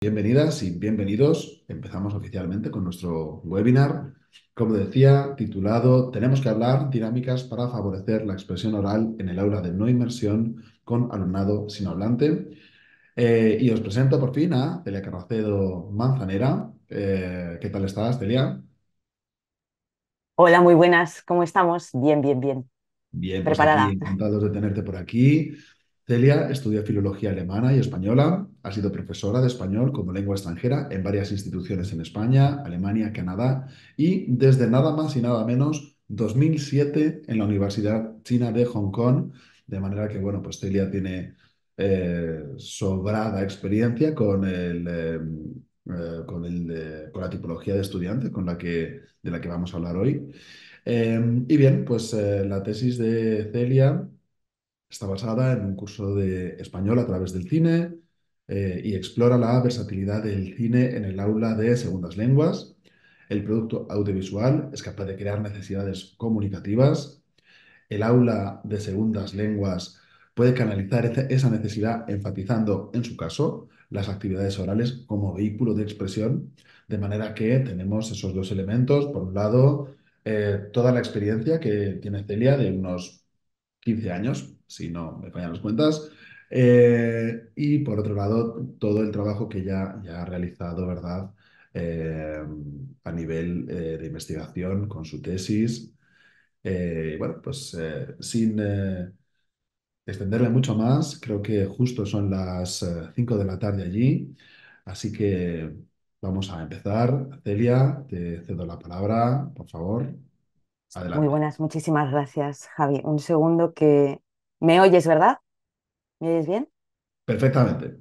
Bienvenidas y bienvenidos. Empezamos oficialmente con nuestro webinar. Como decía, titulado Tenemos que hablar dinámicas para favorecer la expresión oral en el aula de no inmersión con alumnado sin hablante. Eh, y os presento por fin a Delia Carracedo Manzanera. Eh, ¿Qué tal estás, Delia? Hola, muy buenas. ¿Cómo estamos? Bien, bien, bien. Bien, pues Preparada. encantados de tenerte por aquí. Celia estudia filología alemana y española, ha sido profesora de español como lengua extranjera en varias instituciones en España, Alemania, Canadá y desde nada más y nada menos 2007 en la Universidad China de Hong Kong, de manera que, bueno, pues Celia tiene eh, sobrada experiencia con, eh, eh, con, la tipología de estudiante con la que, de la que vamos a hablar hoy. y bien, pues la tesis de Celia Está basada en un curso de español a través del cine eh, y explora la versatilidad del cine en el aula de segundas lenguas. El producto audiovisual es capaz de crear necesidades comunicativas. El aula de segundas lenguas puede canalizar esa necesidad enfatizando, en su caso, las actividades orales como vehículo de expresión, de manera que tenemos esos dos elementos. Por un lado, eh, toda la experiencia que tiene Celia de unos 15 años si no me fallan las cuentas. Eh, y por otro lado, todo el trabajo que ya, ya ha realizado, ¿verdad? Eh, a nivel eh, de investigación con su tesis. bueno, pues sin extenderle mucho más, creo que justo son las 5 de la tarde allí, así que vamos a empezar. Celia, te cedo la palabra, por favor. Adelante. Muy buenas, muchísimas gracias, Javi. Un segundo que ¿Me oyes, verdad? ¿Me oyes bien? Perfectamente.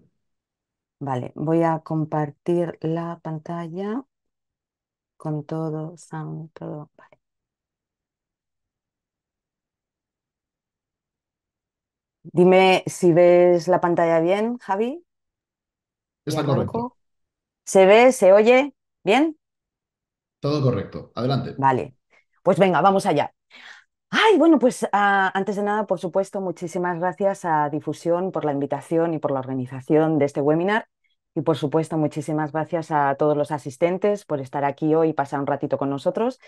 Vale, voy a compartir la pantalla con todo, Sam, todo. Dime si ves la pantalla bien, Javi. Está correcto. ¿Se ve, se oye bien? Todo correcto. Adelante. Vale. Pues venga, vamos allá. Ay, bueno, pues ah, antes de nada, por supuesto, muchísimas gracias a Difusión por la invitación y por la organización de este webinar. Y por supuesto, muchísimas gracias a todos los asistentes por estar aquí hoy y pasar un ratito con nosotros.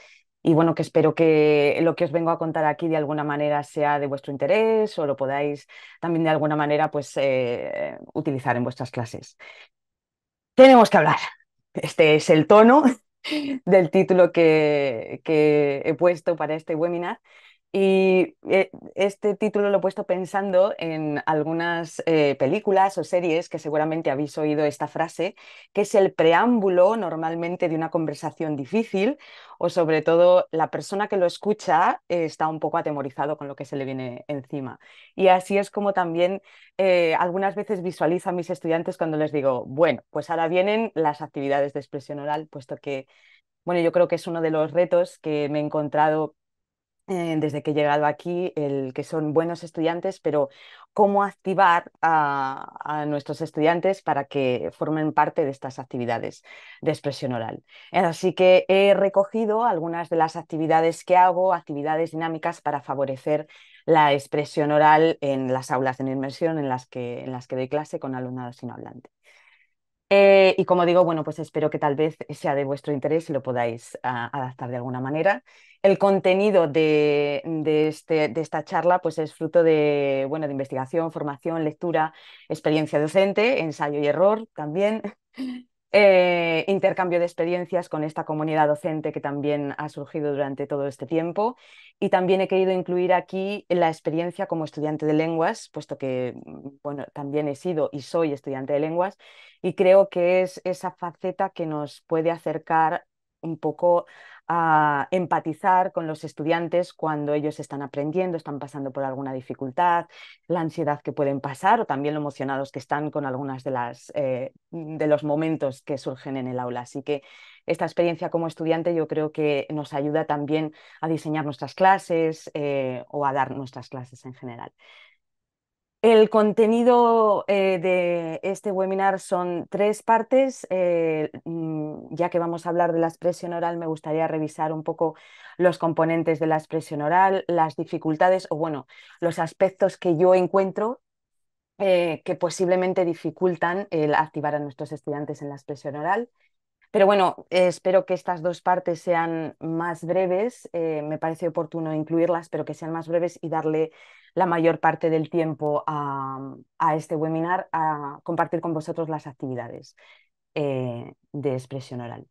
Y bueno, que espero que lo que os vengo a contar aquí de alguna manera sea de vuestro interés o lo podáis también de alguna manera pues, eh, utilizar en vuestras clases. Tenemos que hablar. Este es el tono del título que, que he puesto para este webinar. Y eh, este título lo he puesto pensando en algunas eh, películas o series que seguramente habéis oído esta frase, que es el preámbulo normalmente de una conversación difícil o sobre todo la persona que lo escucha eh, está un poco atemorizado con lo que se le viene encima. Y así es como también algunas veces visualizo a mis estudiantes cuando les digo, bueno, pues ahora vienen las actividades de expresión oral, puesto que... Bueno, yo creo que es uno de los retos que me he encontrado eh, desde que he llegado aquí, el que son buenos estudiantes, pero cómo activar a, nuestros estudiantes para que formen parte de estas actividades de expresión oral. Así que he recogido algunas de las actividades que hago, actividades dinámicas para favorecer la expresión oral en las aulas de inmersión en las que, en las que doy clase con alumnado sin hablante. Eh, y como digo, bueno, pues espero que tal vez sea de vuestro interés y lo podáis ah, adaptar de alguna manera. El contenido de, este, de, esta charla pues es fruto de, bueno, de investigación, formación, lectura, experiencia docente, ensayo y error también. Eh, intercambio de experiencias con esta comunidad docente que también ha surgido durante todo este tiempo. Y también he querido incluir aquí la experiencia como estudiante de lenguas, puesto que mm, bueno, también he sido y soy estudiante de lenguas, y creo que es esa faceta que nos puede acercar un poco a empatizar con los estudiantes cuando ellos están aprendiendo, están pasando por alguna dificultad, la ansiedad que pueden pasar o también lo emocionados que están con algunos de, las, eh, de los momentos que surgen en el aula. Así que esta experiencia como estudiante yo creo que nos ayuda también a diseñar nuestras clases eh, o a dar nuestras clases en general. El contenido eh, de este webinar son tres partes. Eh, mm, ya que vamos a hablar de la expresión oral, me gustaría revisar un poco los componentes de la expresión oral, las dificultades o, bueno, los aspectos que yo encuentro eh, que posiblemente dificultan el activar a nuestros estudiantes en la expresión oral. Pero bueno, espero que estas dos partes sean más breves. Eh, me parece oportuno incluirlas, pero que sean más breves y darle la mayor parte del tiempo a, este webinar, a compartir con vosotros las actividades eh, de expresión oral.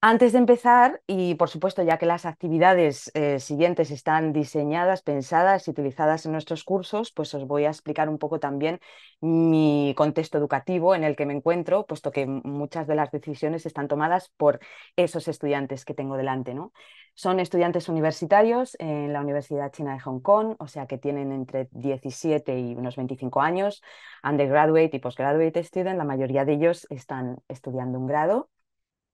Antes de empezar, y por supuesto ya que las actividades eh, siguientes están diseñadas, pensadas y utilizadas en nuestros cursos, pues os voy a explicar un poco también mi contexto educativo en el que me encuentro, puesto que muchas de las decisiones están tomadas por esos estudiantes que tengo delante. ¿no? Son estudiantes universitarios en la Universidad China de Hong Kong, o sea que tienen entre 17 y unos 25 años, undergraduate y postgraduate student, la mayoría de ellos están estudiando un grado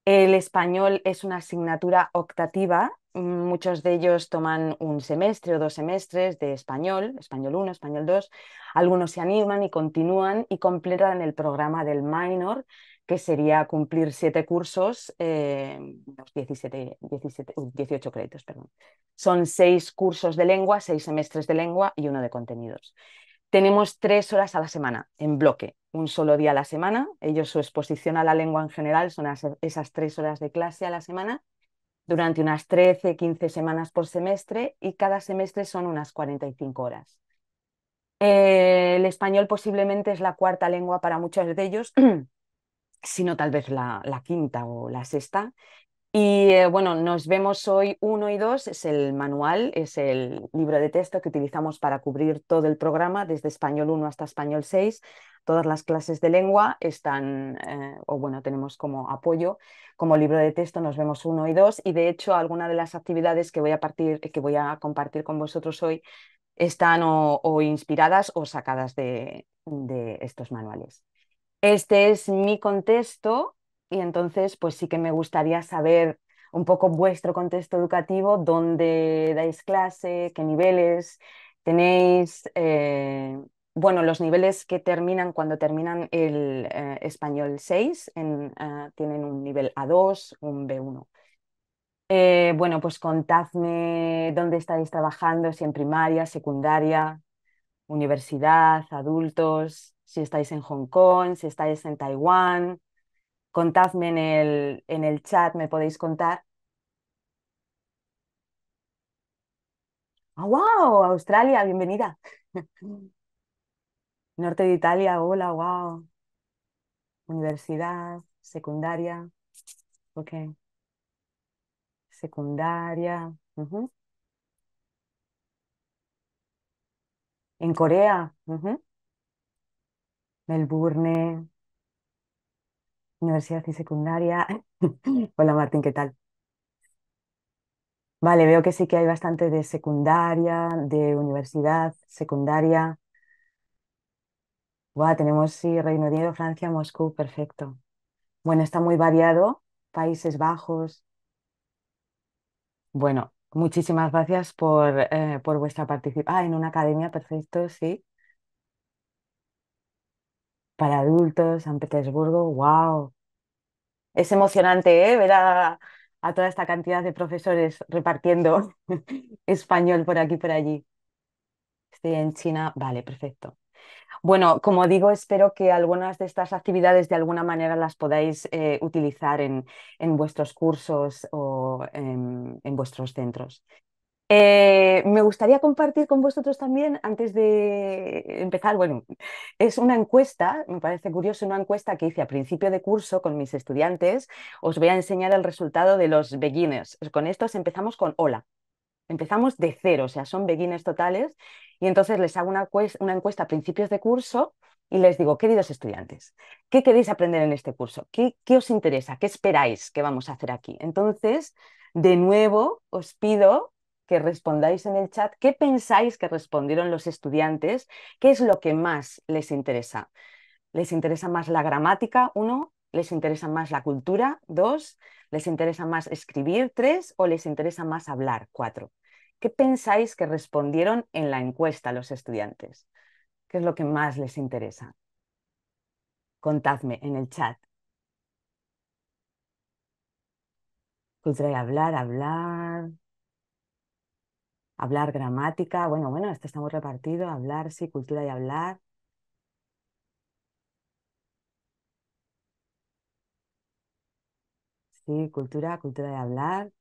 el español es una asignatura optativa. Muchos de ellos toman un semestre o dos semestres de español, español 1, español 2. Algunos se animan y continúan y completan el programa del minor, que sería cumplir siete cursos, 18 eh, créditos. Perdón. Son seis cursos de lengua, seis semestres de lengua y uno de contenidos. Tenemos tres horas a la semana en bloque, un solo día a la semana. Ellos su exposición a la lengua en general son esas tres horas de clase a la semana durante unas 13, 15 semanas por semestre y cada semestre son unas 45 horas. Eh, el español posiblemente es la cuarta lengua para muchos de ellos, sino tal vez la, quinta o la sexta, y eh, bueno, nos vemos hoy uno y dos, es el manual, es el libro de texto que utilizamos para cubrir todo el programa, desde español 1 hasta español 6. Todas las clases de lengua están, eh, o bueno, tenemos como apoyo, como libro de texto nos vemos uno y dos. Y de hecho, algunas de las actividades que voy a, partir, que voy a compartir con vosotros hoy están o, inspiradas o sacadas de, de estos manuales. Este es mi contexto y entonces pues sí que me gustaría saber un poco vuestro contexto educativo, dónde dais clase, qué niveles tenéis, eh, bueno, los niveles que terminan cuando terminan el eh, español 6, ah, tienen un nivel A2, un B1. Eh, bueno, pues contadme dónde estáis trabajando, si en primaria, secundaria, universidad, adultos, si estáis en Hong Kong, si estáis en Taiwán, contadme en el, en el chat, me podéis contar. ¡Ah, ¡Wow! Australia, bienvenida. Norte de Italia, hola, wow. Universidad, secundaria. Ok. Secundaria. En Corea. Melbourne. Universidad y secundaria. Hola Martín, ¿qué tal? Vale, veo que sí que hay bastante de secundaria, de universidad, secundaria. Guau, tenemos sí, Reino Unido, Francia, Moscú, perfecto. Bueno, está muy variado. Países Bajos. Bueno, muchísimas gracias por, eh, por vuestra participación. Ah, en una academia, perfecto, sí. Para adultos, San Petersburgo, wow es emocionante ¿eh? ver a, toda esta cantidad de profesores repartiendo español por aquí por allí. Estoy en China, vale, perfecto. Bueno, como digo, espero que algunas de estas actividades de alguna manera las podáis eh, utilizar en, vuestros cursos o en, en vuestros centros. Eh, me gustaría compartir con vosotros también, antes de empezar, bueno, es una encuesta, me parece curioso, una encuesta que hice a principio de curso con mis estudiantes. Os voy a enseñar el resultado de los beginners. Con estos empezamos con hola. Empezamos de cero, o sea, son beginners totales. Y entonces les hago una, encuesta a principios de curso y les digo, queridos estudiantes, ¿qué queréis aprender en este curso? ¿Qué, qué os interesa? ¿Qué esperáis que vamos a hacer aquí? Entonces, de nuevo, os pido que respondáis en el chat qué pensáis que respondieron los estudiantes, qué es lo que más les interesa. ¿Les interesa más la gramática? Uno. ¿Les interesa más la cultura? Dos. ¿Les interesa más escribir? Tres. ¿O les interesa más hablar? Cuatro. ¿Qué pensáis que respondieron en la encuesta los estudiantes? ¿Qué es lo que más les interesa? Contadme en el chat. Cultura hablar, hablar hablar gramática, bueno, bueno, esto estamos repartido, hablar, sí, cultura y hablar. Sí, cultura, cultura de hablar.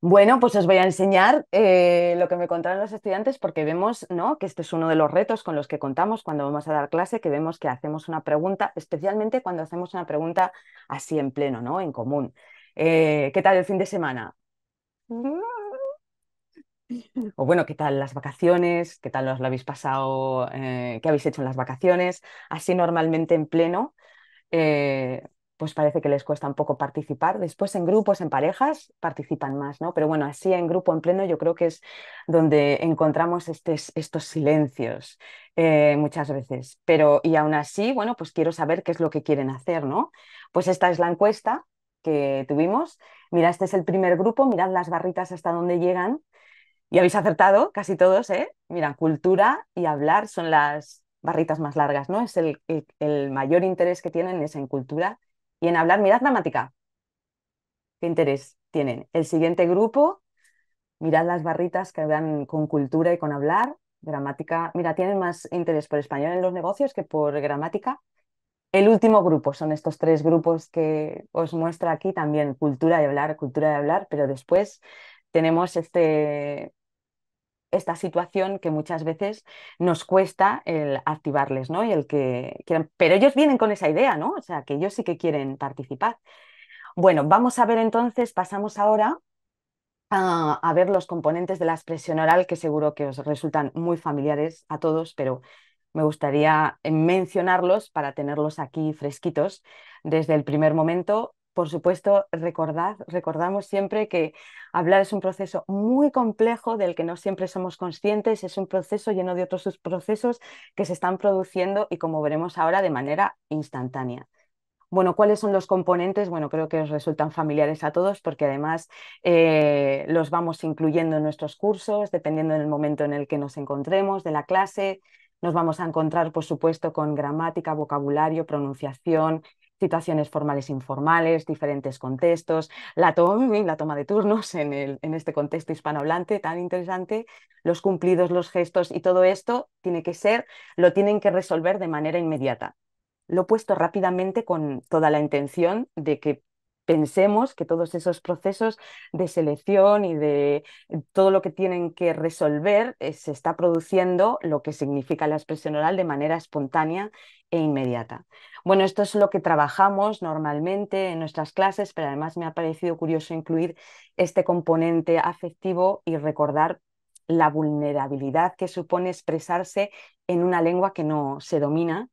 Bueno, pues os voy a enseñar eh, lo que me contaron los estudiantes porque vemos ¿no? que este es uno de los retos con los que contamos cuando vamos a dar clase, que vemos que hacemos una pregunta, especialmente cuando hacemos una pregunta así en pleno, ¿no? en común. Eh, ¿Qué tal el fin de semana? O bueno, ¿qué tal las vacaciones? ¿Qué tal os lo habéis pasado? Eh, ¿Qué habéis hecho en las vacaciones? Así normalmente en pleno, eh, pues parece que les cuesta un poco participar. Después en grupos, en parejas, participan más, ¿no? Pero bueno, así en grupo, en pleno, yo creo que es donde encontramos estos silencios eh, muchas veces. Pero y aún así, bueno, pues quiero saber qué es lo que quieren hacer, ¿no? Pues esta es la encuesta que tuvimos. Mira, este es el primer grupo, mirad las barritas hasta dónde llegan y habéis acertado casi todos, ¿eh? Mira, cultura y hablar son las barritas más largas, ¿no? Es el, el, mayor interés que tienen es en cultura y en hablar. Mirad gramática. ¿Qué interés tienen? El siguiente grupo, mirad las barritas que hablan con cultura y con hablar. Gramática, mira, tienen más interés por español en los negocios que por gramática. El último grupo son estos tres grupos que os muestra aquí también, cultura de hablar, cultura de hablar, pero después tenemos este esta situación que muchas veces nos cuesta el activarles, ¿no? Y el que quieran. Pero ellos vienen con esa idea, ¿no? O sea, que ellos sí que quieren participar. Bueno, vamos a ver entonces, pasamos ahora a, a ver los componentes de la expresión oral que seguro que os resultan muy familiares a todos, pero me gustaría mencionarlos para tenerlos aquí fresquitos desde el primer momento por supuesto, recordad, recordamos siempre que hablar es un proceso muy complejo del que no siempre somos conscientes, es un proceso lleno de otros procesos que se están produciendo y como veremos ahora de manera instantánea. Bueno, ¿cuáles son los componentes? Bueno, creo que os resultan familiares a todos porque además eh, los vamos incluyendo en nuestros cursos, dependiendo del momento en el que nos encontremos, de la clase. Nos vamos a encontrar, por supuesto, con gramática, vocabulario, pronunciación, situaciones formales e informales, diferentes contextos, la, la toma de turnos en, el, en este contexto hispanohablante tan interesante, los cumplidos, los gestos y todo esto tiene que ser, lo tienen que resolver de manera inmediata. Lo he puesto rápidamente con toda la intención de que pensemos que todos esos procesos de selección y de todo lo que tienen que resolver eh, se está produciendo lo que significa la expresión oral de manera espontánea e inmediata. Bueno, esto es lo que trabajamos normalmente en nuestras clases, pero además me ha parecido curioso incluir este componente afectivo y recordar la vulnerabilidad que supone expresarse en una lengua que no se domina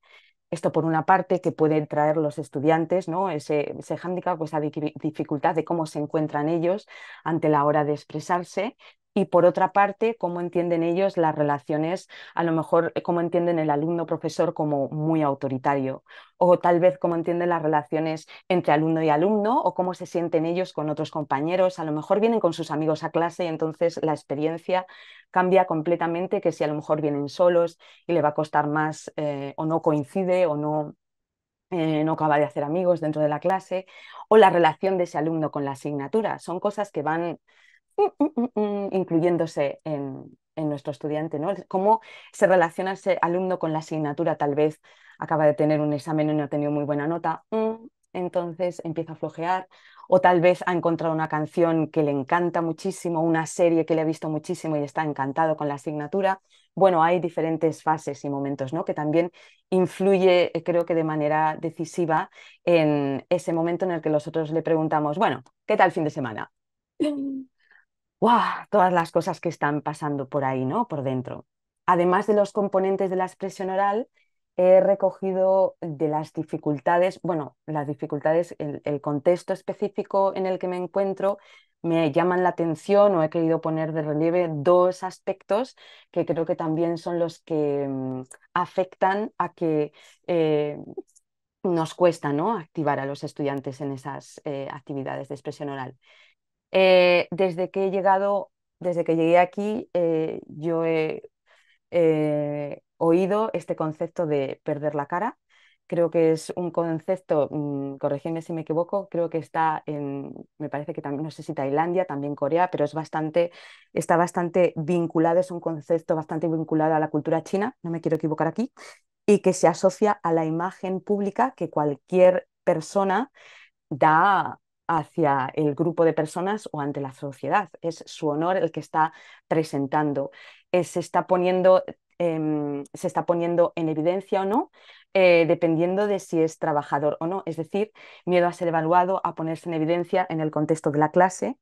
esto por una parte que pueden traer los estudiantes, ¿no? ese, ese hándicap o esa dificultad de cómo se encuentran ellos ante la hora de expresarse, y por otra parte, cómo entienden ellos las relaciones, a lo mejor eh, cómo entienden el alumno-profesor como muy autoritario, o tal vez cómo entienden las relaciones entre alumno y alumno, o cómo se sienten ellos con otros compañeros, a lo mejor vienen con sus amigos a clase y entonces la experiencia cambia completamente que si a lo mejor vienen solos y le va a costar más eh, o no coincide o no, eh, no acaba de hacer amigos dentro de la clase, o la relación de ese alumno con la asignatura. Son cosas que van mm, mm, mm, incluyéndose en, nuestro estudiante, ¿no? Cómo se relaciona ese alumno con la asignatura, tal vez acaba de tener un examen y no ha tenido muy buena nota, entonces empieza a flojear, o tal vez ha encontrado una canción que le encanta muchísimo, una serie que le ha visto muchísimo y está encantado con la asignatura. Bueno, hay diferentes fases y momentos, ¿no? Que también influye, eh, creo que de manera decisiva, en ese momento en el que nosotros le preguntamos, bueno, ¿qué tal fin de semana? ¡Wow! Todas las cosas que están pasando por ahí, ¿no? Por dentro. Además de los componentes de la expresión oral, he recogido de las dificultades, bueno, las dificultades, el, contexto específico en el que me encuentro, me llaman la atención o he querido poner de relieve dos aspectos que creo que también son los que mm, afectan a que eh, nos cuesta ¿no? activar a los estudiantes en esas eh, actividades de expresión oral. Eh, desde que he llegado, desde que llegué aquí, yo he oído este concepto de perder la cara. Creo que es un concepto, mmm, si me equivoco, creo que está en, me parece que también, no sé si Tailandia, también Corea, pero es bastante, está bastante vinculado, es un concepto bastante vinculado a la cultura china, no me quiero equivocar aquí, y que se asocia a la imagen pública que cualquier persona da hacia el grupo de personas o ante la sociedad. Es su honor el que está presentando. Eh, se está poniendo Em, se está poniendo en evidencia o no, eh, dependiendo de si es trabajador o no. Es decir, miedo a ser evaluado, a ponerse en evidencia en el contexto de la clase.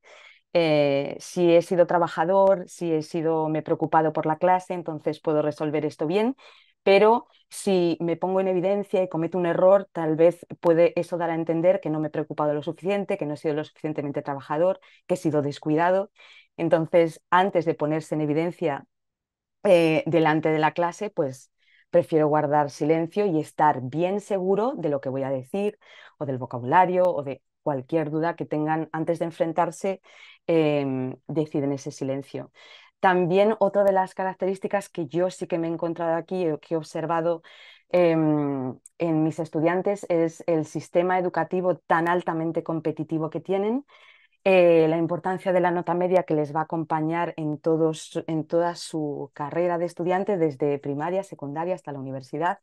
Eh, si he sido trabajador, si he sido, me he preocupado por la clase, entonces puedo resolver esto bien, pero si me pongo en evidencia y cometo un error, tal vez puede eso dar a entender que no me he preocupado lo suficiente, que no he sido lo suficientemente trabajador, que he sido descuidado. Entonces, antes de ponerse en evidencia eh, delante de la clase, pues prefiero guardar silencio y estar bien seguro de lo que voy a decir o del vocabulario o de cualquier duda que tengan antes de enfrentarse, em, deciden ese silencio. También otra de las características que yo sí que me he encontrado aquí, que he observado em, en mis estudiantes, es el sistema educativo tan altamente competitivo que tienen, eh, la importancia de la nota media que les va a acompañar en, todos, en toda su carrera de estudiante, desde primaria, secundaria hasta la universidad,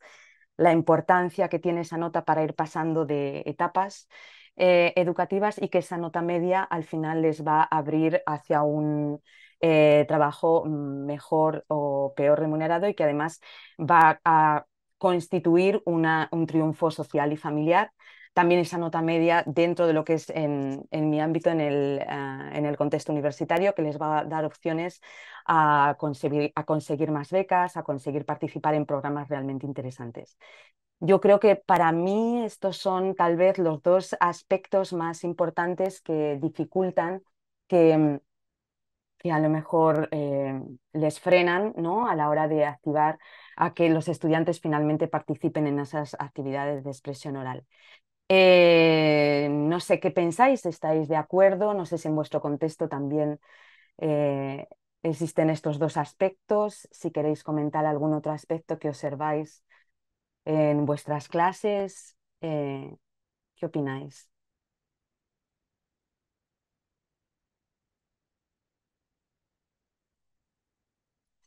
la importancia que tiene esa nota para ir pasando de etapas eh, educativas y que esa nota media al final les va a abrir hacia un eh, trabajo mejor o peor remunerado y que además va a constituir un triunfo social y familiar también esa nota media dentro de lo que es en, mi ámbito, ah, en el, contexto universitario, que les va a dar opciones a conseguir, más becas, a conseguir participar en programas realmente interesantes. Yo creo que para mí estos son tal vez los dos aspectos más importantes que dificultan que mm, a lo mejor eh, les frenan ¿no? a la hora de activar a que los estudiantes finalmente participen en esas actividades de expresión oral. Eh, no sé qué pensáis, estáis de acuerdo, no sé si en vuestro contexto también eh, existen estos dos aspectos, si queréis comentar algún otro aspecto que observáis en vuestras clases, eh, ¿qué opináis?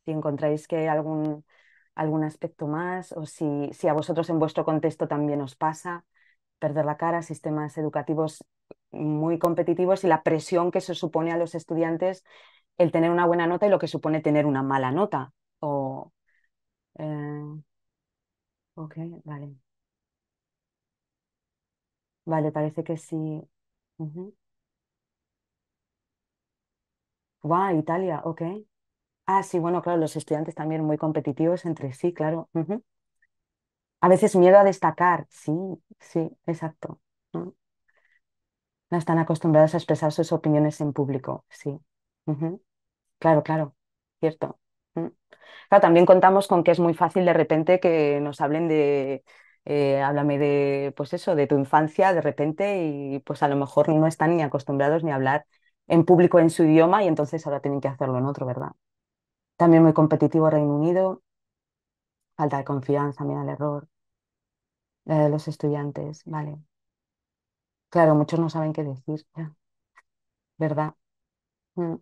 Si encontráis que hay algún, algún aspecto más o si, si a vosotros en vuestro contexto también os pasa perder la cara, sistemas educativos muy competitivos y la presión que se supone a los estudiantes el tener una buena nota y lo que supone tener una mala nota. O, eh, ok, vale. Vale, parece que sí. Wow, Italia, ok. Ah, sí, bueno, claro, los estudiantes también muy competitivos entre sí, claro. A veces miedo a destacar, sí, sí, exacto. ¿no? están acostumbradas a expresar sus opiniones en público, sí. Claro, claro, cierto. Claro, también contamos con que es muy fácil de repente que nos hablen de, eh, háblame de, pues eso, de tu infancia de repente y pues a lo mejor no están ni acostumbrados ni a hablar en público en su idioma y entonces ahora tienen que hacerlo en otro, ¿verdad? También muy competitivo Reino Unido, falta de confianza, mira el error de los estudiantes, vale. Claro, muchos no saben qué decir, ¿verdad? Mm.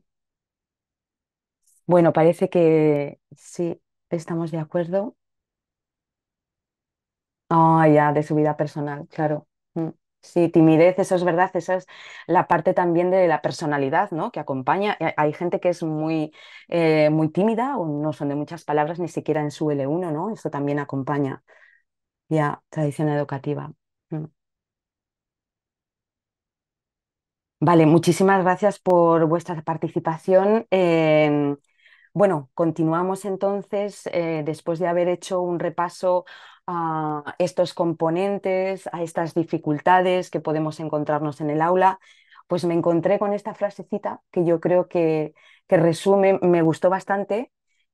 Bueno, parece que sí, estamos de acuerdo. Ah, ya, de su vida personal, claro. Mm. Sí, timidez, eso es verdad, esa es la parte también de la personalidad, ¿no? Que acompaña. Eh, hay gente que es muy, eh, muy tímida o no son de muchas palabras, ni siquiera en su L1, ¿no? Eso también acompaña tradición educativa. Mm. Vale, muchísimas gracias por vuestra participación. Em, bueno, continuamos entonces, eh, después de haber hecho un repaso a estos componentes, a estas dificultades que podemos encontrarnos en el aula, pues me encontré con esta frasecita que yo creo que, que resume, me gustó bastante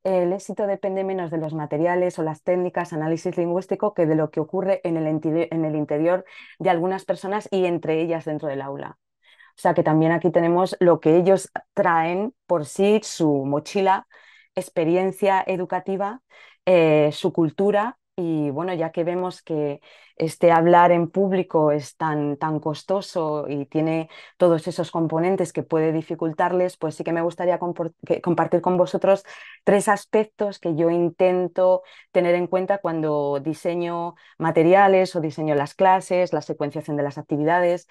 el éxito depende menos de los materiales o las técnicas, análisis lingüístico, que de lo que ocurre en el, interior de algunas personas y entre ellas dentro del aula. O sea que también aquí tenemos lo que ellos traen por sí, su mochila, experiencia educativa, eh, su cultura y bueno, ya que vemos que este hablar en público es tan, tan costoso y tiene todos esos componentes que puede dificultarles, pues sí que me gustaría compartir con vosotros tres aspectos que yo intento tener en cuenta cuando diseño materiales o diseño las clases, la secuenciación de las actividades.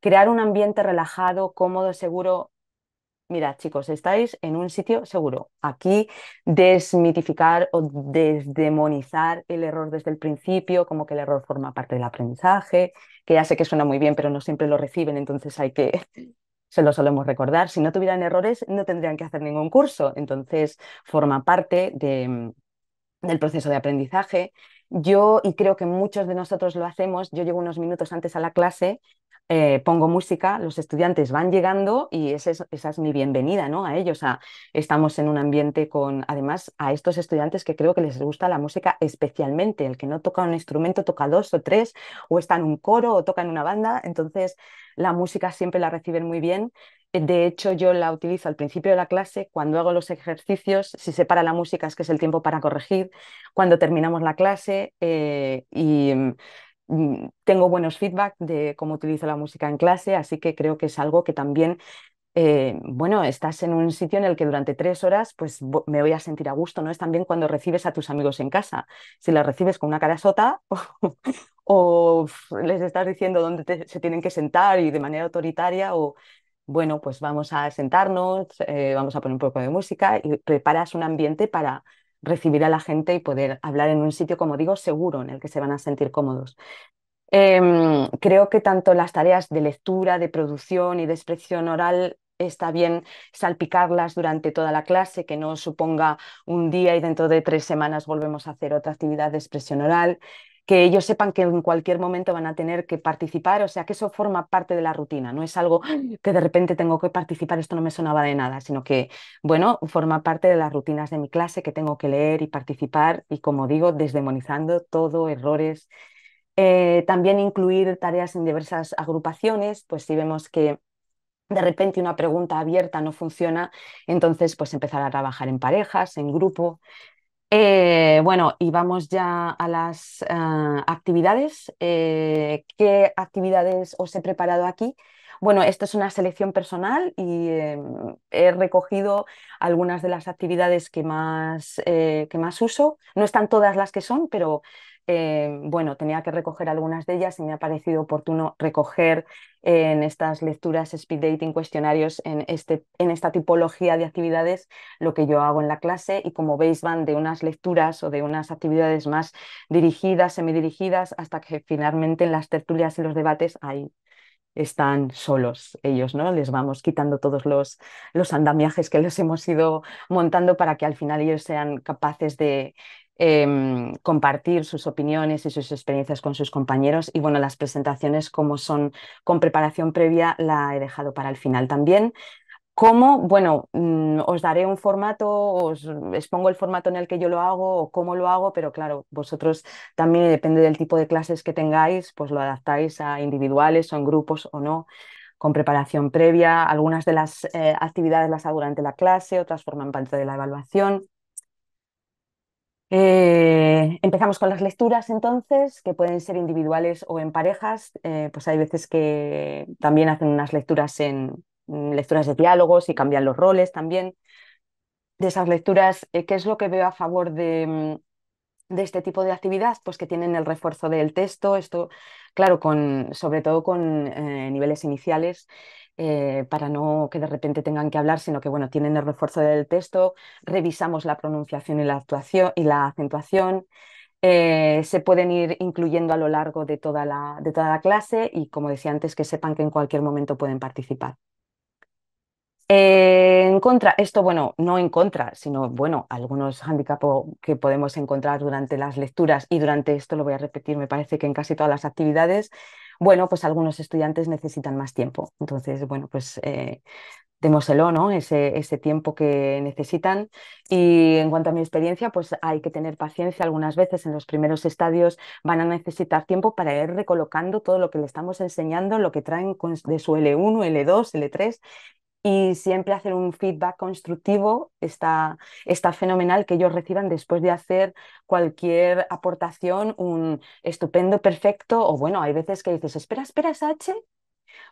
Crear un ambiente relajado, cómodo, seguro mira chicos, estáis en un sitio seguro. Aquí desmitificar o desdemonizar el error desde el principio, como que el error forma parte del aprendizaje, que ya sé que suena muy bien, pero no siempre lo reciben, entonces hay que, se lo solemos recordar. Si no tuvieran errores, no tendrían que hacer ningún curso, entonces forma parte del proceso de aprendizaje. Yo, y creo que muchos de nosotros lo hacemos, yo llego unos minutos antes a la clase eh, pongo música, los estudiantes van llegando y esa es mi bienvenida ¿no? a ellos. A, estamos en un ambiente con, además, a estos estudiantes que creo que les gusta la música especialmente. El que no toca un instrumento toca dos o tres, o está en un coro o toca en una banda. Entonces, la música siempre la reciben muy bien. De hecho, yo la utilizo al principio de la clase, cuando hago los ejercicios, si se para la música es que es el tiempo para corregir, cuando terminamos la clase eh, y Mm, tengo buenos feedback de cómo utilizo la música en clase, así que creo que es algo que también, eh, bueno, estás en un sitio en el que durante tres horas pues me voy a sentir a gusto, ¿no? Es también cuando recibes a tus amigos en casa. Si las recibes con una cara sota o les estás diciendo dónde se tienen que sentar y de manera autoritaria o... Bueno, pues vamos a sentarnos, eh, vamos a poner un poco de música y preparas un ambiente para, recibir a la gente y poder hablar en un sitio, como digo, seguro, en el que se van a sentir cómodos. Em, creo que tanto las tareas de lectura, de producción y de expresión oral está bien salpicarlas durante toda la clase, que no suponga un día y dentro de tres semanas volvemos a hacer otra actividad de expresión oral que ellos sepan que en cualquier momento van a tener que participar, o sea, que eso forma parte de la rutina, no es algo que de repente tengo que participar, esto no me sonaba de nada, sino que, bueno, forma parte de las rutinas de mi clase que tengo que leer y participar y, como digo, desdemonizando todo, errores. Eh, también incluir tareas en diversas agrupaciones, pues si vemos que de repente una pregunta abierta no funciona, entonces pues empezar a trabajar en parejas, en grupo, eh, bueno, y vamos ya a las ah, actividades. Eh, ¿Qué actividades os he preparado aquí? Bueno, esto es una selección personal y em, he recogido algunas de las actividades que más, eh, que más uso. No están todas las que son, pero eh, bueno, tenía que recoger algunas de ellas y me ha parecido oportuno recoger eh, en estas lecturas speed dating cuestionarios en, este, en esta tipología de actividades lo que yo hago en la clase y como veis van de unas lecturas o de unas actividades más dirigidas, semidirigidas, hasta que finalmente en las tertulias y los debates ahí están solos ellos, ¿no? Les vamos quitando todos los, los andamiajes que les hemos ido montando para que al final ellos sean capaces de, Em, compartir sus opiniones y sus experiencias con sus compañeros. Y bueno, las presentaciones, como son con preparación previa, la he dejado para el final también. ¿Cómo? Bueno, mm, os daré un formato, os expongo el formato en el que yo lo hago o cómo lo hago, pero claro, vosotros también depende del tipo de clases que tengáis, pues lo adaptáis a individuales o en grupos o no con preparación previa. Algunas de las eh, actividades las hago durante la clase, otras forman parte de la evaluación. Eh, empezamos con las lecturas entonces, que pueden ser individuales o en parejas. Eh, pues hay veces que también hacen unas lecturas en, mm, lecturas de diálogos y cambian los roles también. De esas lecturas, eh, ¿qué es lo que veo a favor de, mm, de, este tipo de actividad? Pues que tienen el refuerzo del texto, esto, claro, con, sobre todo con niveles iniciales, eh, para no que de repente tengan que hablar, sino que bueno, tienen el refuerzo del texto, revisamos la pronunciación y la, actuación, y la acentuación, eh, se pueden ir incluyendo a lo largo de toda, la, de toda la clase y como decía antes, que sepan que en cualquier momento pueden participar. en contra, esto bueno, no en contra, sino bueno, algunos handicaps que podemos encontrar durante las lecturas y durante esto lo voy a repetir, me parece que en casi todas las actividades, bueno, pues algunos estudiantes necesitan más tiempo. Entonces, bueno, pues eh, démoselo, ¿no? Ese, ese, tiempo que necesitan. Y en cuanto a mi experiencia, pues hay que tener paciencia. Algunas veces en los primeros estadios van a necesitar tiempo para ir recolocando todo lo que le estamos enseñando, lo que traen de su L1, L2, L3 y siempre hacer un feedback constructivo está, fenomenal que ellos reciban después de hacer cualquier aportación, un estupendo, perfecto, o bueno, hay veces que dices, espera, espera, H?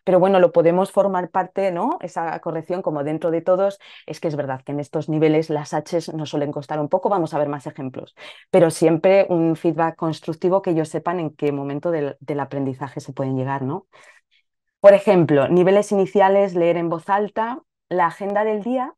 pero bueno, lo podemos formar parte, ¿no? Esa corrección como dentro de todos, es que es verdad que en estos niveles las Hs nos suelen costar un poco, vamos a ver más ejemplos, pero siempre un feedback constructivo que ellos sepan en qué momento del, del aprendizaje se pueden llegar, ¿no? Por ejemplo, niveles iniciales, leer en voz alta, la agenda del día.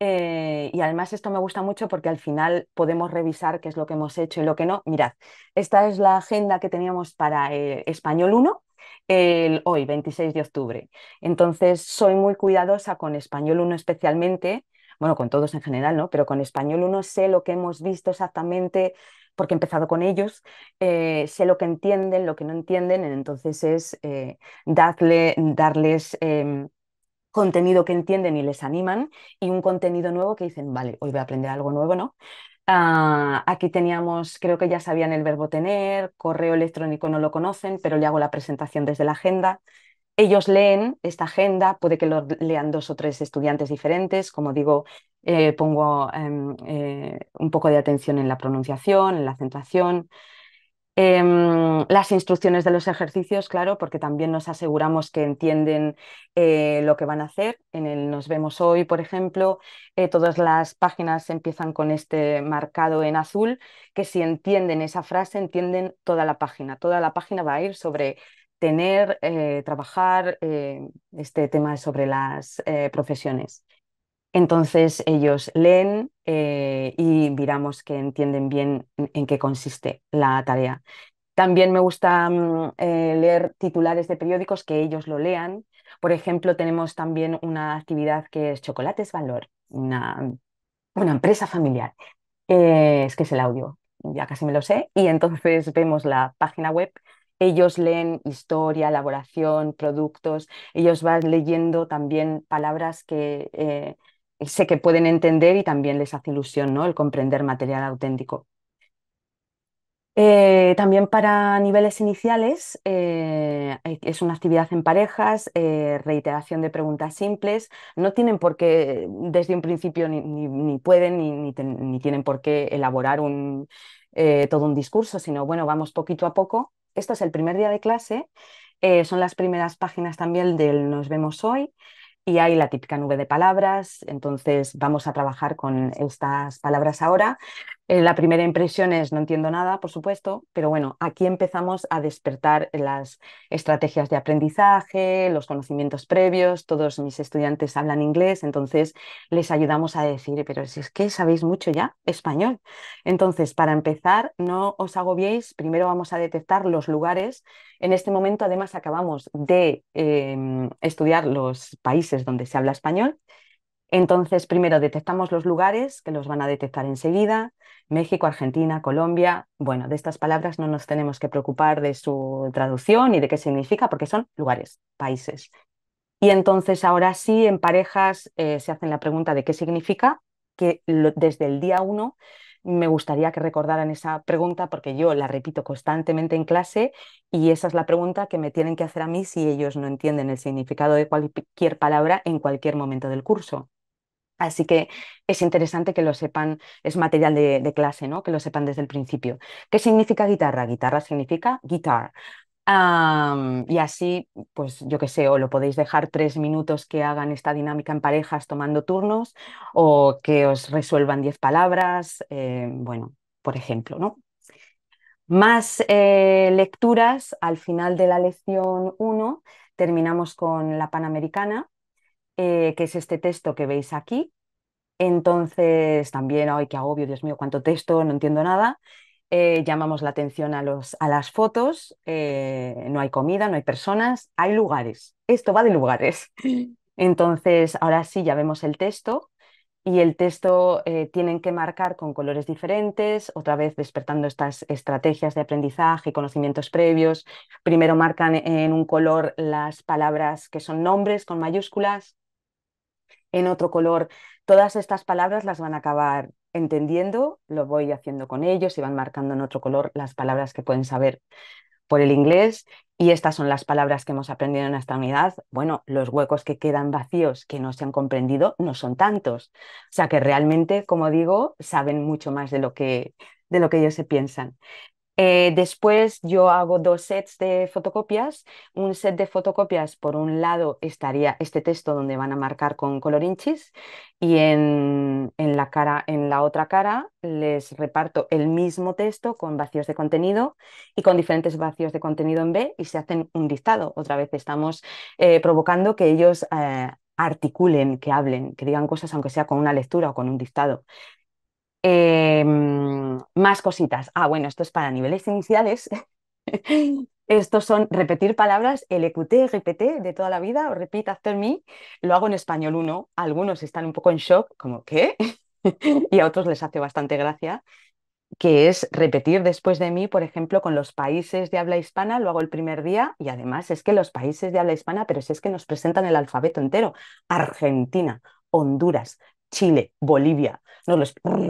Eh, y además esto me gusta mucho porque al final podemos revisar qué es lo que hemos hecho y lo que no. Mirad, esta es la agenda que teníamos para eh, Español 1, el hoy, 26 de octubre. Entonces, soy muy cuidadosa con Español 1 especialmente, bueno, con todos en general, ¿no? Pero con Español 1 sé lo que hemos visto exactamente, porque he empezado con ellos, eh, sé lo que entienden, lo que no entienden, entonces es eh, darles em, contenido que entienden y les animan y un contenido nuevo que dicen, vale, hoy voy a aprender algo nuevo, ¿no? Ah, aquí teníamos, creo que ya sabían el verbo tener, correo electrónico no lo conocen, pero le hago la presentación desde la agenda. Ellos leen esta agenda, puede que lo lean dos o tres estudiantes diferentes, como digo, eh, pongo em, eh, un poco de atención en la pronunciación, en la acentuación. Em, las instrucciones de los ejercicios, claro, porque también nos aseguramos que entienden eh, lo que van a hacer. En el Nos vemos hoy, por ejemplo, todas las páginas empiezan con este marcado en azul, que si entienden esa frase, entienden toda la página. Toda la página va a ir sobre tener, trabajar este tema sobre las profesiones. Entonces ellos leen eh, y miramos que entienden bien en, qué consiste la tarea. También me gusta mm, eh, leer titulares de periódicos que ellos lo lean. Por ejemplo, tenemos también una actividad que es Chocolates Valor, una, una empresa familiar. Eh, es que es el audio, ya casi me lo sé. Y entonces vemos la página web ellos leen historia, elaboración, productos, ellos van leyendo también palabras que, sé que pueden entender y también les hace ilusión ¿no? el comprender material auténtico. Eh, también para niveles iniciales eh, e, es una actividad en parejas, eh, reiteración de preguntas simples. No tienen por qué, desde un principio, ni, pueden ni, tienen por qué elaborar todo un discurso, sino bueno, vamos poquito a poco. Esto es el primer día de clase, son las primeras páginas también del Nos vemos hoy y hay la típica nube de palabras, entonces vamos a trabajar con estas palabras ahora. Eh, la primera impresión es no entiendo nada, por supuesto, pero bueno, aquí empezamos a despertar las estrategias de aprendizaje, los conocimientos previos, todos mis estudiantes hablan inglés, entonces les ayudamos a decir, pero si es que sabéis mucho ya español. Entonces, para empezar, no os agobiéis, primero vamos a detectar los lugares. En este momento, además, acabamos de em, estudiar los países donde se habla español. Entonces, primero detectamos los lugares, que los van a detectar enseguida, México, Argentina, Colombia. Bueno, de estas palabras no nos tenemos que preocupar de su traducción y de qué significa, porque son lugares, países. Y entonces ahora sí, en parejas eh, se hacen la pregunta de qué significa, que desde el día uno me gustaría que recordaran esa pregunta porque yo la repito constantemente en clase y esa es la pregunta que me tienen que hacer a mí si ellos no entienden el significado de cualquier palabra en cualquier momento del curso. Así que es interesante que lo sepan, es material de, clase, ¿no? Que lo sepan desde el principio. ¿Qué significa guitarra? Guitarra significa guitar. y así, pues yo qué sé, o lo podéis dejar tres minutos que hagan esta dinámica en parejas tomando turnos, o que os resuelvan diez palabras, eh, bueno, por ejemplo, ¿no? Más eh, lecturas al final de la lección 1, terminamos con la Panamericana, eh, que es este texto que veis aquí. Entonces, también, ay, qué agobio, Dios mío, cuánto texto, no entiendo nada. Eh, llamamos la atención a, los, a las fotos, eh, no hay comida, no hay personas, hay lugares. Esto va de lugares. Entonces, ahora sí, ya vemos el texto y el texto tienen que marcar con colores diferentes, otra vez despertando estas estrategias de aprendizaje y conocimientos previos. Primero marcan en un color las palabras que son nombres con mayúsculas, en otro color. Todas estas palabras las van a acabar entendiendo, lo voy haciendo con ellos y van marcando en otro color las palabras que pueden saber por el inglés y estas son las palabras que hemos aprendido en esta unidad. Bueno, los huecos que quedan vacíos, que no se han comprendido, no son tantos. O sea que realmente, como digo, saben mucho más de lo que, de lo que ellos se piensan. Eh, después yo hago dos sets de fotocopias. Un set de fotocopias, por un lado, estaría este texto donde van a marcar con colorinchis y en, la, cara, en la otra cara les reparto el mismo texto con vacíos de contenido y con diferentes vacíos de contenido en B y se hacen un dictado. Otra vez estamos eh, provocando que ellos... Eh, articulen, que hablen, que digan cosas, aunque sea con una lectura o con un dictado. Em, más cositas. Ah, bueno, esto es para niveles iniciales. Estos son repetir palabras, el écoute repete de toda la vida, o repeat after me. Lo hago en español uno. Algunos están un poco en shock, como ¿qué? y a otros les hace bastante gracia, que es repetir después de mí, por ejemplo, con los países de habla hispana, lo hago el primer día y además es que los países de habla hispana, pero si es que nos presentan el alfabeto entero, Argentina, Honduras, Chile, Bolivia, no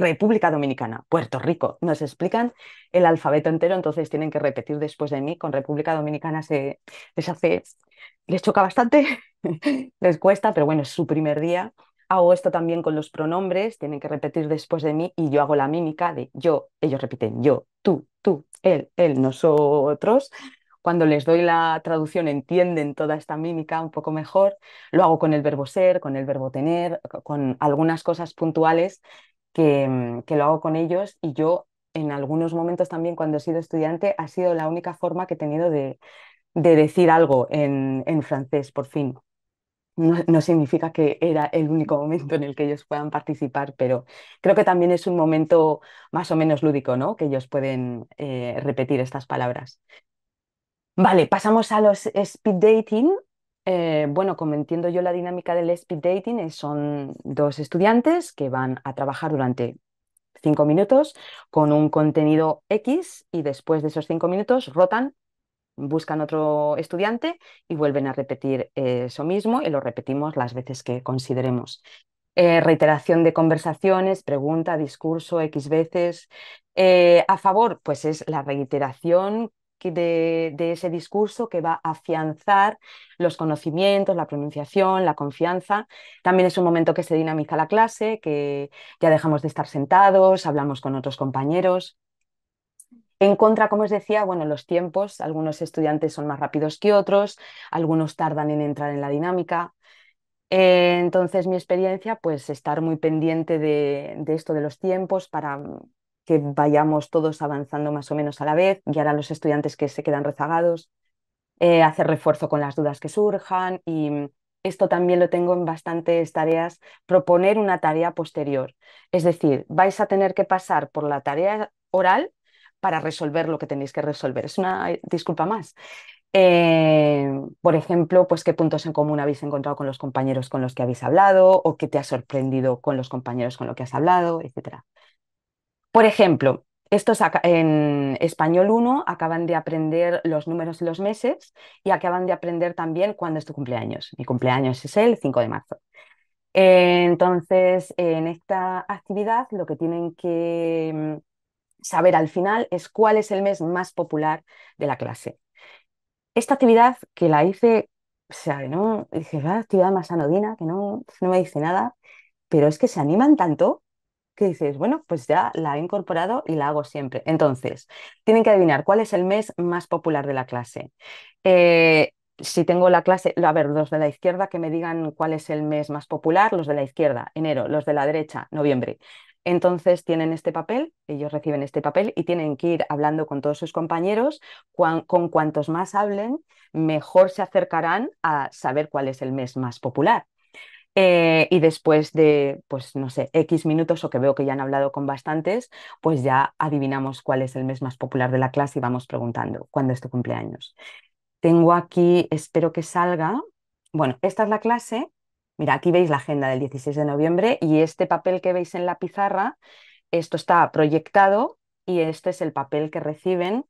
República Dominicana, Puerto Rico, nos explican el alfabeto entero, entonces tienen que repetir después de mí. Con República Dominicana se les hace, les choca bastante, les cuesta, pero bueno, es su primer día. Hago esto también con los pronombres, tienen que repetir después de mí y yo hago la mímica de yo, ellos repiten yo, tú, tú, él, él, nosotros. Cuando les doy la traducción entienden toda esta mímica un poco mejor. Lo hago con el verbo ser, con el verbo tener, con algunas cosas puntuales que, mm, que lo hago con ellos y yo en algunos momentos también cuando he sido estudiante ha sido la única forma que he tenido de, decir algo en, francés, por fin. No, significa que era el único momento en el que ellos puedan participar, pero creo que también es un momento más o menos lúdico, ¿no? Que ellos pueden eh, repetir estas palabras. Vale, pasamos a los speed dating. Eh, bueno, como entiendo yo la dinámica del speed dating, eh, son dos estudiantes que van a trabajar durante cinco minutos con un contenido X y después de esos cinco minutos rotan, buscan otro estudiante y vuelven a repetir eh, eso mismo y lo repetimos las veces que consideremos. reiteración de conversaciones, pregunta, discurso, X veces. a favor, pues es la reiteración de, ese discurso que va a afianzar los conocimientos, la pronunciación, la confianza. También es un momento que se dinamiza la clase, que ya dejamos de estar sentados, hablamos con otros compañeros. En contra, como os decía, bueno, los tiempos, algunos estudiantes son más rápidos que otros, algunos tardan en entrar en la dinámica. Eh, entonces, mi experiencia, pues estar muy pendiente de esto de los tiempos para que vayamos todos avanzando más o menos a la vez, guiar a los estudiantes que se quedan rezagados, eh, hacer refuerzo con las dudas que surjan y mm, esto también lo tengo en bastantes tareas, proponer una tarea posterior. Es decir, vais a tener que pasar por la tarea oral para resolver lo que tenéis que resolver. Es una eh, disculpa más. Eh, por ejemplo, pues qué puntos en común habéis encontrado con los compañeros con los que habéis hablado o qué te ha sorprendido con los compañeros con los que has hablado, etcétera. Por ejemplo, estos en español 1 acaban de aprender los números y los meses y acaban de aprender también cuándo es tu cumpleaños. Mi cumpleaños es el 5 de marzo. Entonces, en esta actividad lo que tienen que mm, saber al final es cuál es el mes más popular de la clase. Esta actividad que la hice, o sea, no, dije, ah, actividad más anodina, que no, no me dice nada, pero es que se animan tanto que dices, bueno, pues ya la he incorporado y la hago siempre. Entonces, tienen que adivinar cuál es el mes más popular de la clase. Eh, si tengo la clase, a ver, los de la izquierda que me digan cuál es el mes más popular, los de la izquierda, enero, los de la derecha, noviembre. Entonces tienen este papel, ellos reciben este papel y tienen que ir hablando con todos sus compañeros. con cuantos más hablen, mejor se acercarán a saber cuál es el mes más popular. Eh, y después de, pues no sé, X minutos o que veo que ya han hablado con bastantes, pues ya adivinamos cuál es el mes más popular de la clase y vamos preguntando, ¿cuándo es tu cumpleaños? Tengo aquí, espero que salga. Bueno, esta es la clase. Mira, aquí veis la agenda del 16 de noviembre y este papel que veis en la pizarra, esto está proyectado y este es el papel que reciben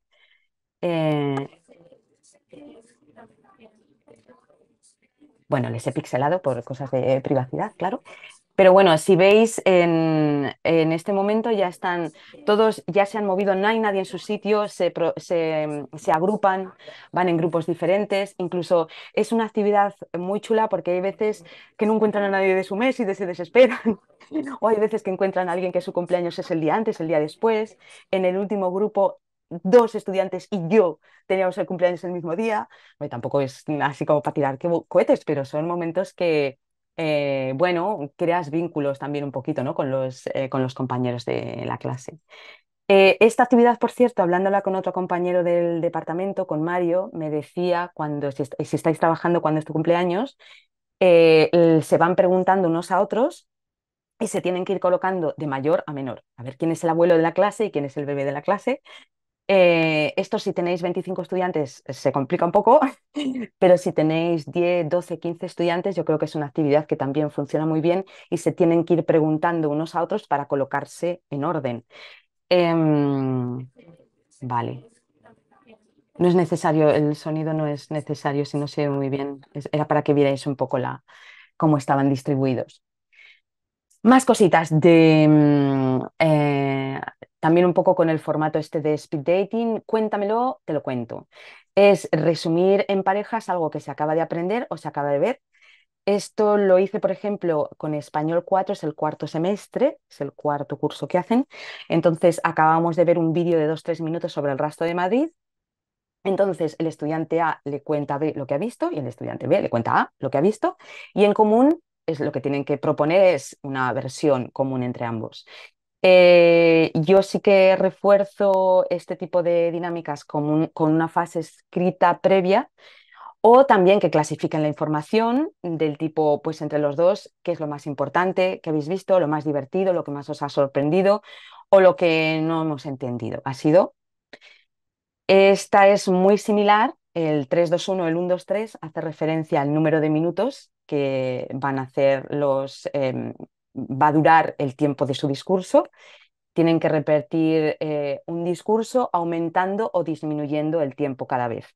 eh, Bueno, les he pixelado por cosas de privacidad, claro. Pero bueno, si veis, en, este momento ya están, todos ya se han movido, no hay nadie en su sitio, se, se agrupan, van en grupos diferentes, incluso es una actividad muy chula porque hay veces que no encuentran a nadie de su mes y se desesperan o hay veces que encuentran a alguien que su cumpleaños es el día antes, el día después. En el último grupo dos estudiantes y yo teníamos el cumpleaños el mismo día. tampoco es así como para tirar cohetes, pero son momentos que, eh, bueno, creas vínculos también un poquito ¿no? con, los, eh, compañeros de la clase. Eh, esta actividad, por cierto, hablándola con otro compañero del departamento, con Mario, me decía cuando, si estáis trabajando cuando es tu cumpleaños, se van preguntando unos a otros y se tienen que ir colocando de mayor a menor, a ver quién es el abuelo de la clase y quién es el bebé de la clase, eh, esto si tenéis 25 estudiantes eh, se complica un poco, pero si tenéis 10, 12, 15 estudiantes, yo creo que es una actividad que también funciona muy bien y se tienen que ir preguntando unos a otros para colocarse en orden. Em, vale. No es necesario, el sonido no es necesario si no se ve muy bien. Era para que vierais un poco la, cómo estaban distribuidos. Más cositas de... Em, eh, también un poco con el formato este de speed dating, cuéntamelo, te lo cuento. Es resumir en parejas algo que se acaba de aprender o se acaba de ver. Esto lo hice, por ejemplo, con Español 4, es el cuarto semestre, es el cuarto curso que hacen. Entonces, acabamos de ver un vídeo de 2-3 minutos sobre el rastro de Madrid. Entonces, el estudiante A le cuenta B lo que ha visto y el estudiante B le cuenta A lo que ha visto. Y en común es lo que tienen que proponer es una versión común entre ambos. Eh, yo sí que refuerzo este tipo de dinámicas con, una fase escrita previa o también que clasifiquen la información del tipo, pues entre los dos, qué es lo más importante que habéis visto, lo más divertido, lo que más os ha sorprendido o lo que no hemos entendido. ¿Ha sido? Esta es muy similar, el 3-2-1, el 1-2-3 hace referencia al número de minutos que van a hacer los, em, va a durar el tiempo de su discurso. Tienen que repetir eh, un discurso aumentando o disminuyendo el tiempo cada vez.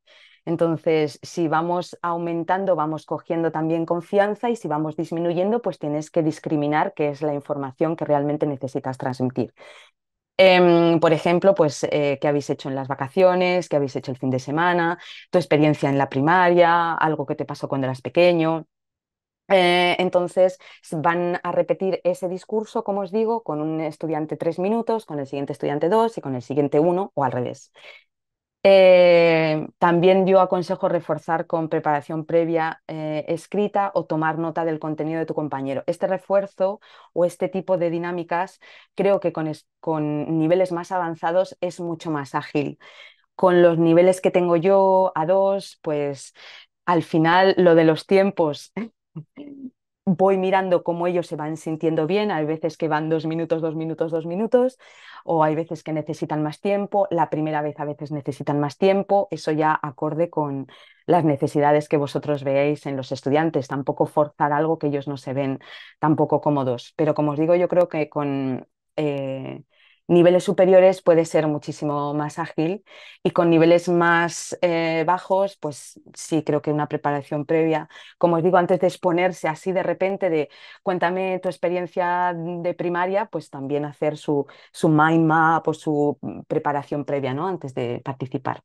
Entonces, si vamos aumentando, vamos cogiendo también confianza y si vamos disminuyendo, pues tienes que discriminar qué es la información que realmente necesitas transmitir. Em, por ejemplo, pues eh, qué habéis hecho en las vacaciones, qué habéis hecho el fin de semana, tu experiencia en la primaria, algo que te pasó cuando eras pequeño. Eh, entonces van a repetir ese discurso, como os digo, con un estudiante tres minutos, con el siguiente estudiante dos y con el siguiente uno o al revés. Eh, también yo aconsejo reforzar con preparación previa eh, escrita o tomar nota del contenido de tu compañero. Este refuerzo o este tipo de dinámicas creo que con niveles más avanzados es mucho más ágil. Con los niveles que tengo yo a dos, pues al final lo de los tiempos voy mirando cómo ellos se van sintiendo bien. Hay veces que van dos minutos, dos minutos, dos minutos, o hay veces que necesitan más tiempo. La primera vez a veces necesitan más tiempo. Eso ya acorde con las necesidades que vosotros veáis en los estudiantes. Tampoco forzar algo que ellos no se ven tampoco cómodos. Pero como os digo, yo creo que con... Eh, niveles superiores puede ser muchísimo más ágil y con niveles más eh, bajos, pues sí creo que una preparación previa, como os digo, antes de exponerse así de repente de cuéntame tu experiencia de primaria, pues también hacer su, su mind map o su mm, preparación previa, ¿no? Antes de participar.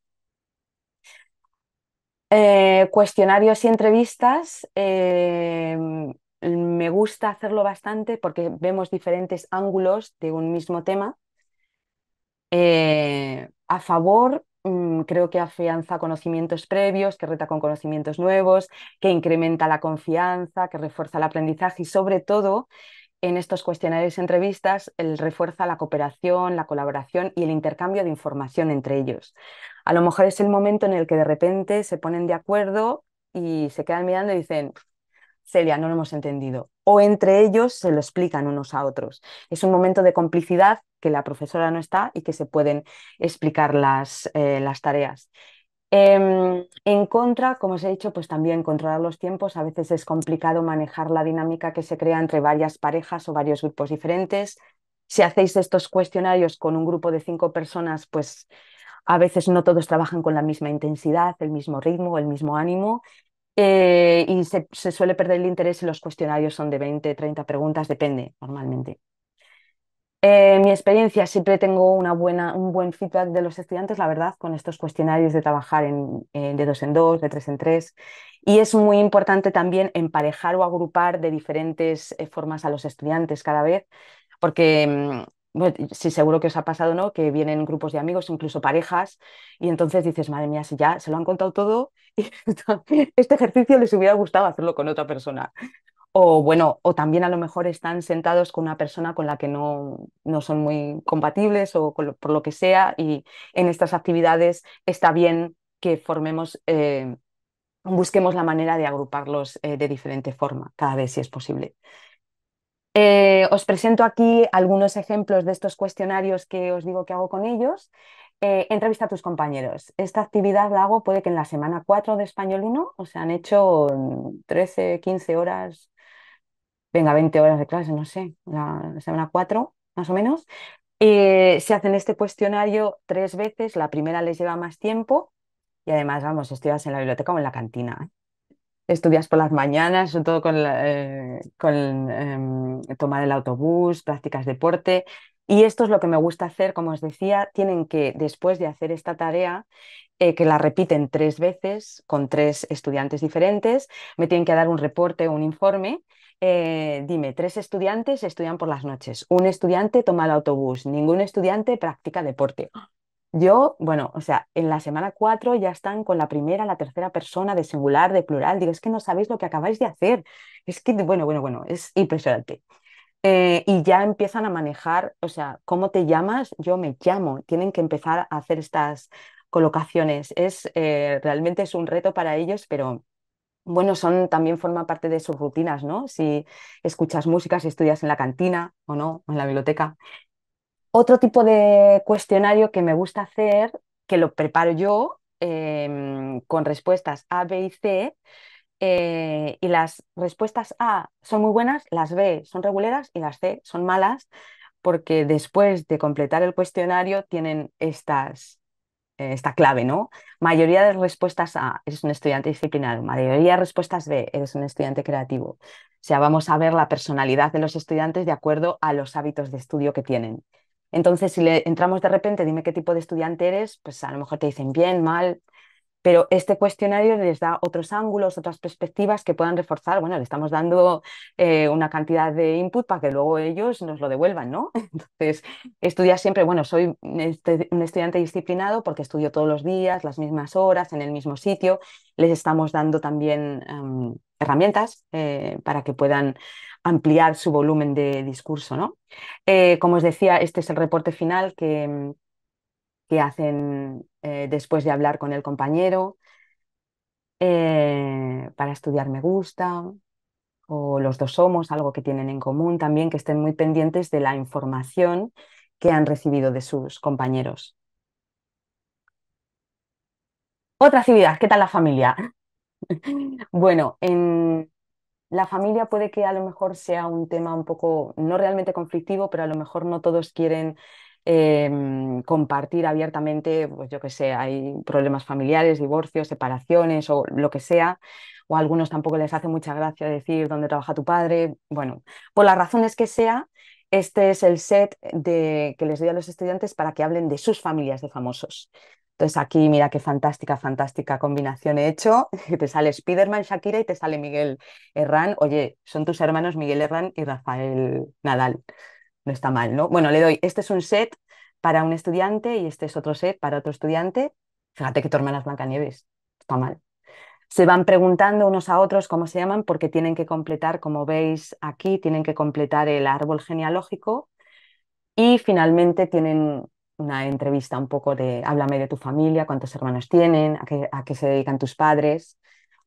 Eh, cuestionarios y entrevistas. Eh, me gusta hacerlo bastante porque vemos diferentes ángulos de un mismo tema eh, a favor, mm, creo que afianza conocimientos previos, que reta con conocimientos nuevos, que incrementa la confianza, que refuerza el aprendizaje y sobre todo en estos cuestionarios y entrevistas el refuerza la cooperación, la colaboración y el intercambio de información entre ellos. A lo mejor es el momento en el que de repente se ponen de acuerdo y se quedan mirando y dicen, Celia, no lo hemos entendido. O entre ellos se lo explican unos a otros. Es un momento de complicidad que la profesora no está y que se pueden explicar las, eh, las tareas. Em, en contra, como os he dicho, pues también controlar los tiempos. A veces es complicado manejar la dinámica que se crea entre varias parejas o varios grupos diferentes. Si hacéis estos cuestionarios con un grupo de cinco personas, pues a veces no todos trabajan con la misma intensidad, el mismo ritmo, el mismo ánimo eh, y se, suele perder el interés si los cuestionarios son de 20, 30 preguntas, depende normalmente. Eh, mi experiencia, siempre tengo una buena, un buen feedback de los estudiantes, la verdad, con estos cuestionarios de trabajar eh, de dos en dos, de tres en tres. Y es muy importante también emparejar o agrupar de diferentes formas a los estudiantes cada vez, porque mm, bueno, sí, seguro que os ha pasado, ¿no? Que vienen grupos de amigos, incluso parejas, y entonces dices, madre mía, si ya se lo han contado todo, y este ejercicio les hubiera gustado hacerlo con otra persona. O bueno, o también a lo mejor están sentados con una persona con la que no, son muy compatibles o por lo que sea, y en estas actividades está bien que formemos, eh, busquemos la manera de agruparlos eh, de diferente forma, cada vez si es posible. Eh, os presento aquí algunos ejemplos de estos cuestionarios que os digo que hago con ellos. Eh, entrevista a tus compañeros. Esta actividad la hago puede que en la semana 4 de Español 1, o sea, han hecho 13, mm, 15 horas, venga, 20 horas de clase, no sé, la semana 4 más o menos. Eh, se hacen este cuestionario tres veces, la primera les lleva más tiempo y además, vamos, estudias en la biblioteca o en la cantina estudias por las mañanas, sobre todo con, eh, em, tomar el autobús, practicas deporte. Y esto es lo que me gusta hacer, como os decía, tienen que, después de hacer esta tarea, eh, que la repiten tres veces con tres estudiantes diferentes, me tienen que dar un reporte un informe. Eh, dime, tres estudiantes estudian por las noches, un estudiante toma el autobús, ningún estudiante practica deporte. Yo, bueno, o sea, en la semana 4 ya están con la primera, la tercera persona de singular, de plural. Digo, es que no sabéis lo que acabáis de hacer. Es que, bueno, bueno, bueno, es impresionante. Eh, y ya empiezan a manejar, o sea, ¿cómo te llamas? Yo me llamo. Tienen que empezar a hacer estas colocaciones. Es, eh, realmente es un reto para ellos, pero bueno, son también forma parte de sus rutinas, ¿no? Si escuchas música, si estudias en la cantina o no, en la biblioteca, otro tipo de cuestionario que me gusta hacer, que lo preparo yo em, con respuestas A, B y C, eh, y las respuestas A son muy buenas, las B son reguleras y las C son malas, porque después de completar el cuestionario tienen estas, eh, esta clave, ¿no? Mayoría de respuestas A, eres un estudiante disciplinado, mayoría de respuestas B, eres un estudiante creativo. O sea, vamos a ver la personalidad de los estudiantes de acuerdo a los hábitos de estudio que tienen. Entonces, si le entramos de repente, dime qué tipo de estudiante eres, pues a lo mejor te dicen bien, mal, pero este cuestionario les da otros ángulos, otras perspectivas que puedan reforzar. Bueno, le estamos dando eh, una cantidad de input para que luego ellos nos lo devuelvan, ¿no? Entonces, estudia siempre, bueno, soy un estudiante disciplinado porque estudio todos los días, las mismas horas, en el mismo sitio. Les estamos dando también em, herramientas eh, para que puedan ampliar su volumen de discurso. ¿no? Eh, como os decía, este es el reporte final que, que hacen eh, después de hablar con el compañero eh, para estudiar me gusta o los dos somos, algo que tienen en común también, que estén muy pendientes de la información que han recibido de sus compañeros. Otra actividad, ¿qué tal la familia? bueno, en, la familia puede que a lo mejor sea un tema un poco, no realmente conflictivo, pero a lo mejor no todos quieren em, compartir abiertamente, pues yo que sé, hay problemas familiares, divorcios, separaciones o lo que sea, o algunos tampoco les hace mucha gracia decir dónde trabaja tu padre. Bueno, por las razones que sea, este es el set que les doy a los estudiantes para que hablen de sus familias de famosos. Entonces aquí, mira qué fantástica, fantástica combinación he hecho. Te sale Spiderman, Shakira y te sale Miguel Herrán. Oye, son tus hermanos Miguel Herrán y Rafael Nadal. No está mal, ¿no? Bueno, le doy, este es un set para un estudiante y este es otro set para otro estudiante. Fíjate que tu hermana es Blancanieves. Está mal. Se van preguntando unos a otros cómo se llaman porque tienen que completar, como veis aquí, tienen que completar el árbol genealógico y finalmente tienen una entrevista un poco de háblame de tu familia, cuántos hermanos tienen, a qué, a se dedican tus padres.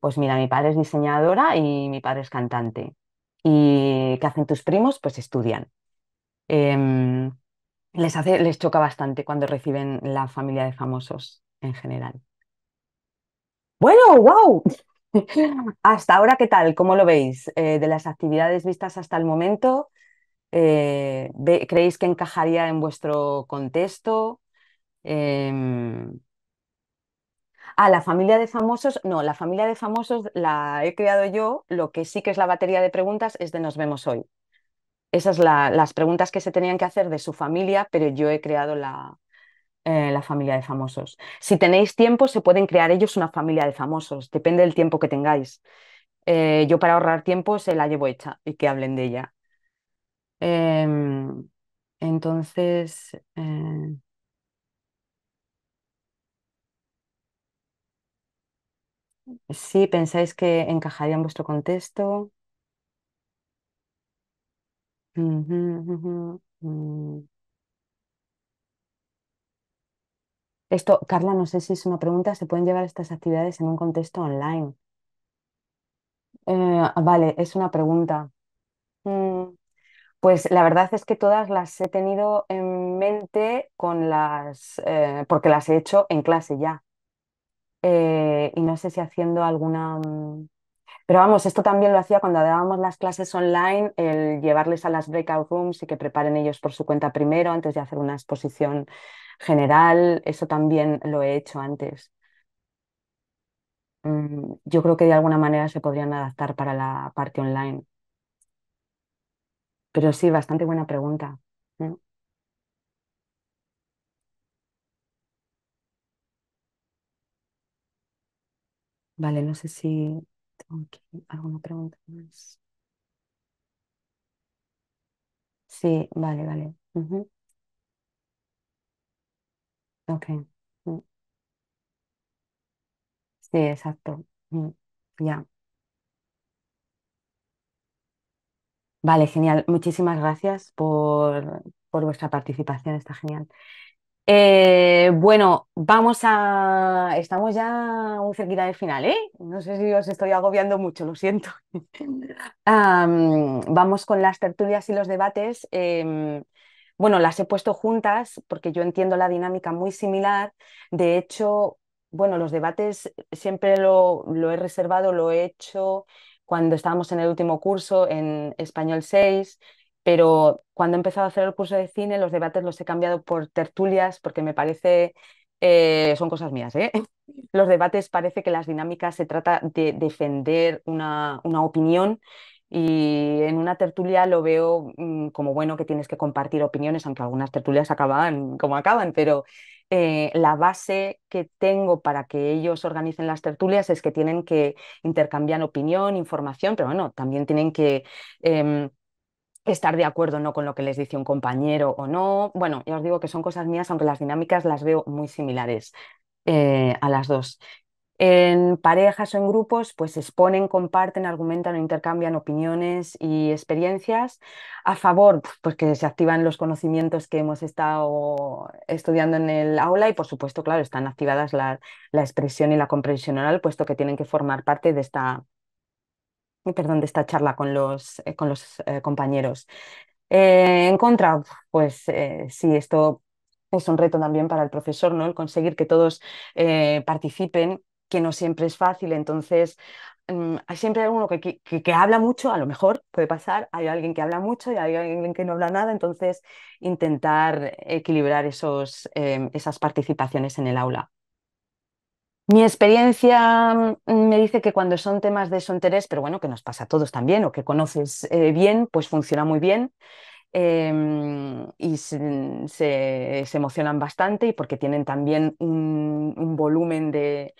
Pues mira, mi padre es diseñadora y mi padre es cantante. ¿Y qué hacen tus primos? Pues estudian. Em, les, hace, les choca bastante cuando reciben la familia de famosos en general. Bueno, wow. Hasta ahora, ¿qué tal? ¿Cómo lo veis? Eh, de las actividades vistas hasta el momento, eh, ¿Creéis que encajaría en vuestro contexto? Em, ah, la familia de famosos, no, la familia de famosos la he creado yo, lo que sí que es la batería de preguntas es de nos vemos hoy. Esas son las preguntas que se tenían que hacer de su familia, pero yo he creado la, eh, la familia de famosos. Si tenéis tiempo, se pueden crear ellos una familia de famosos, depende del tiempo que tengáis. Eh, yo para ahorrar tiempo se la llevo hecha y que hablen de ella. Em, entonces, eh, si pensáis que encajaría en vuestro contexto. Esto, Carla, no sé si es una pregunta, ¿se pueden llevar estas actividades en un contexto online? Eh, ah, vale, es una pregunta. Mm. Pues la verdad es que todas las he tenido en mente con las, eh, porque las he hecho en clase ya. Eh, y no sé si haciendo alguna... Mm, pero vamos, esto también lo hacía cuando dábamos las clases online, el llevarles a las breakout rooms y que preparen ellos por su cuenta primero antes de hacer una exposición general. Eso también lo he hecho antes. Mm, yo creo que de alguna manera se podrían adaptar para la parte online. Pero sí, bastante buena pregunta. ¿eh? Vale, no sé si tengo alguna pregunta más. Sí, vale, vale. okay mm. Sí, exacto. Mm, ya. Vale, genial. Muchísimas gracias por, vuestra participación, está genial. Eh, bueno, vamos a. Estamos ya muy cerquita del final, ¿eh? No sé si os estoy agobiando mucho, lo siento. vamos con las tertulias y los debates. Em, bueno, las he puesto juntas porque yo entiendo la dinámica muy similar. De hecho, bueno, los debates siempre lo, lo he reservado, lo he hecho cuando estábamos en el último curso en Español 6, pero cuando he empezado a hacer el curso de cine, los debates los he cambiado por tertulias porque me parece, eh, son cosas mías, ¿eh? los debates parece que las dinámicas se trata de defender una, una opinión y en una tertulia lo veo mm, como bueno que tienes que compartir opiniones, aunque algunas tertulias acaban como acaban, pero eh, la base que tengo para que ellos organicen las tertulias es que tienen que intercambiar opinión, información, pero bueno, también tienen que em, estar de acuerdo no con lo que les dice un compañero o no. Bueno, ya os digo que son cosas mías, aunque las dinámicas las veo muy similares. Eh, a las dos. En parejas o en grupos, pues exponen, comparten, argumentan o intercambian opiniones y experiencias a favor, pues que se activan los conocimientos que hemos estado estudiando en el aula y, por supuesto, claro, están activadas la, la expresión y la comprensión oral, puesto que tienen que formar parte de esta, perdón, de esta charla con los, eh, con los eh, compañeros. Eh, en contra, pues sí, esto es un reto también para el profesor, ¿no? El conseguir que todos participen que no siempre es fácil. Entonces, mm, hay siempre alguno que, que, habla mucho, a lo mejor puede pasar, hay alguien que habla mucho y hay alguien que no habla nada, entonces intentar equilibrar esos, em, esas participaciones en el aula. Mi experiencia mm, me dice que cuando son temas de su interés, pero bueno, que nos pasa a todos también, o que conoces eh, bien, pues funciona muy bien. Em, y se, emocionan bastante y porque tienen también un, volumen eh,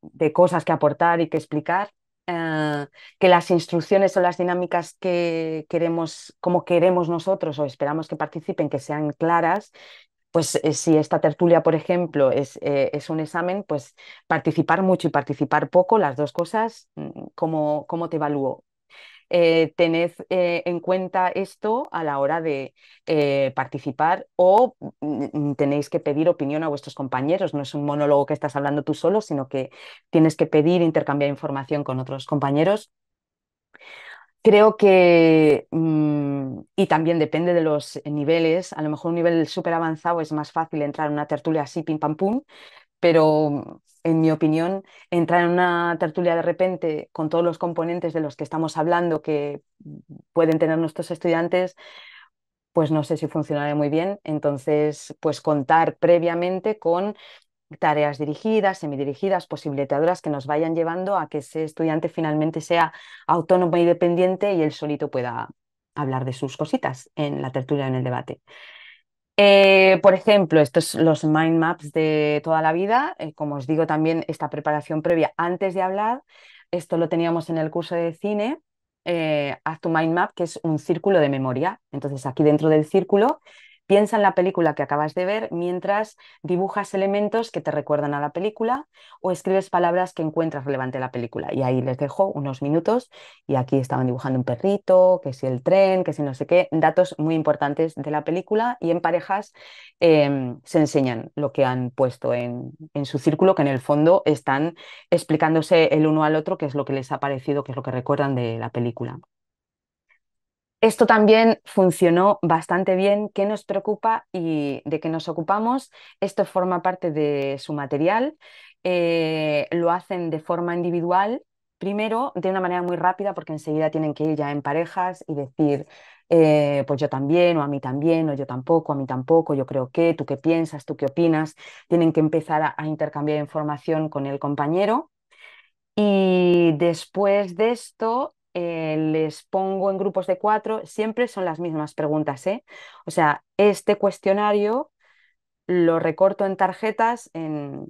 de, cosas que aportar y que explicar, ah, que las instrucciones o las dinámicas que queremos, como queremos nosotros o esperamos que participen, que sean claras. Pues eh, si esta tertulia, por ejemplo, es, eh, es, un examen, pues participar mucho y participar poco, las dos cosas, mm, ¿cómo, cómo te evalúo? Eh, tened eh, en cuenta esto a la hora de eh, participar o mm, mm, mm, tenéis que pedir opinión a vuestros compañeros. No es un monólogo que estás hablando tú solo, sino que tienes que pedir, intercambiar información con otros compañeros. Creo que, y también depende de los niveles, a lo mejor un nivel súper avanzado es más fácil entrar en una tertulia así, pim pam pum, pero en mi opinión, entrar en una tertulia de repente con todos los componentes de los que estamos hablando que pueden tener nuestros estudiantes, pues no sé si funcionará muy bien. Entonces, pues contar previamente con tareas dirigidas, semidirigidas, posibilitadoras que nos vayan llevando a que ese estudiante finalmente sea autónomo y dependiente y él solito pueda hablar de sus cositas en la tertulia, en el debate. Eh, por ejemplo, estos los mind maps de toda la vida, eh, como os digo también esta preparación previa antes de hablar, esto lo teníamos en el curso de cine, eh, haz tu mind map, que es un círculo de memoria. Entonces aquí dentro del círculo Piensa en la película que acabas de ver mientras dibujas elementos que te recuerdan a la película o escribes palabras que encuentras relevante a la película. Y ahí les dejo unos minutos y aquí estaban dibujando un perrito, que si el tren, que si no sé qué, datos muy importantes de la película y en parejas em, se enseñan lo que han puesto en, en su círculo, que en el fondo están explicándose el uno al otro qué es lo que les ha parecido, qué es lo que recuerdan de la película. Esto también funcionó bastante bien. ¿Qué nos preocupa y de qué nos ocupamos? Esto forma parte de su material. Eh, lo hacen de forma individual, primero, de una manera muy rápida, porque enseguida tienen que ir ya en parejas y decir, eh, pues yo también, o a mí también, o yo tampoco, a mí tampoco, yo creo que, tú qué piensas, tú qué opinas. Tienen que empezar a intercambiar información con el compañero. Y después de esto, eh, les pongo en grupos de cuatro, siempre son las mismas preguntas. ¿eh? O sea, este cuestionario lo recorto en tarjetas, en,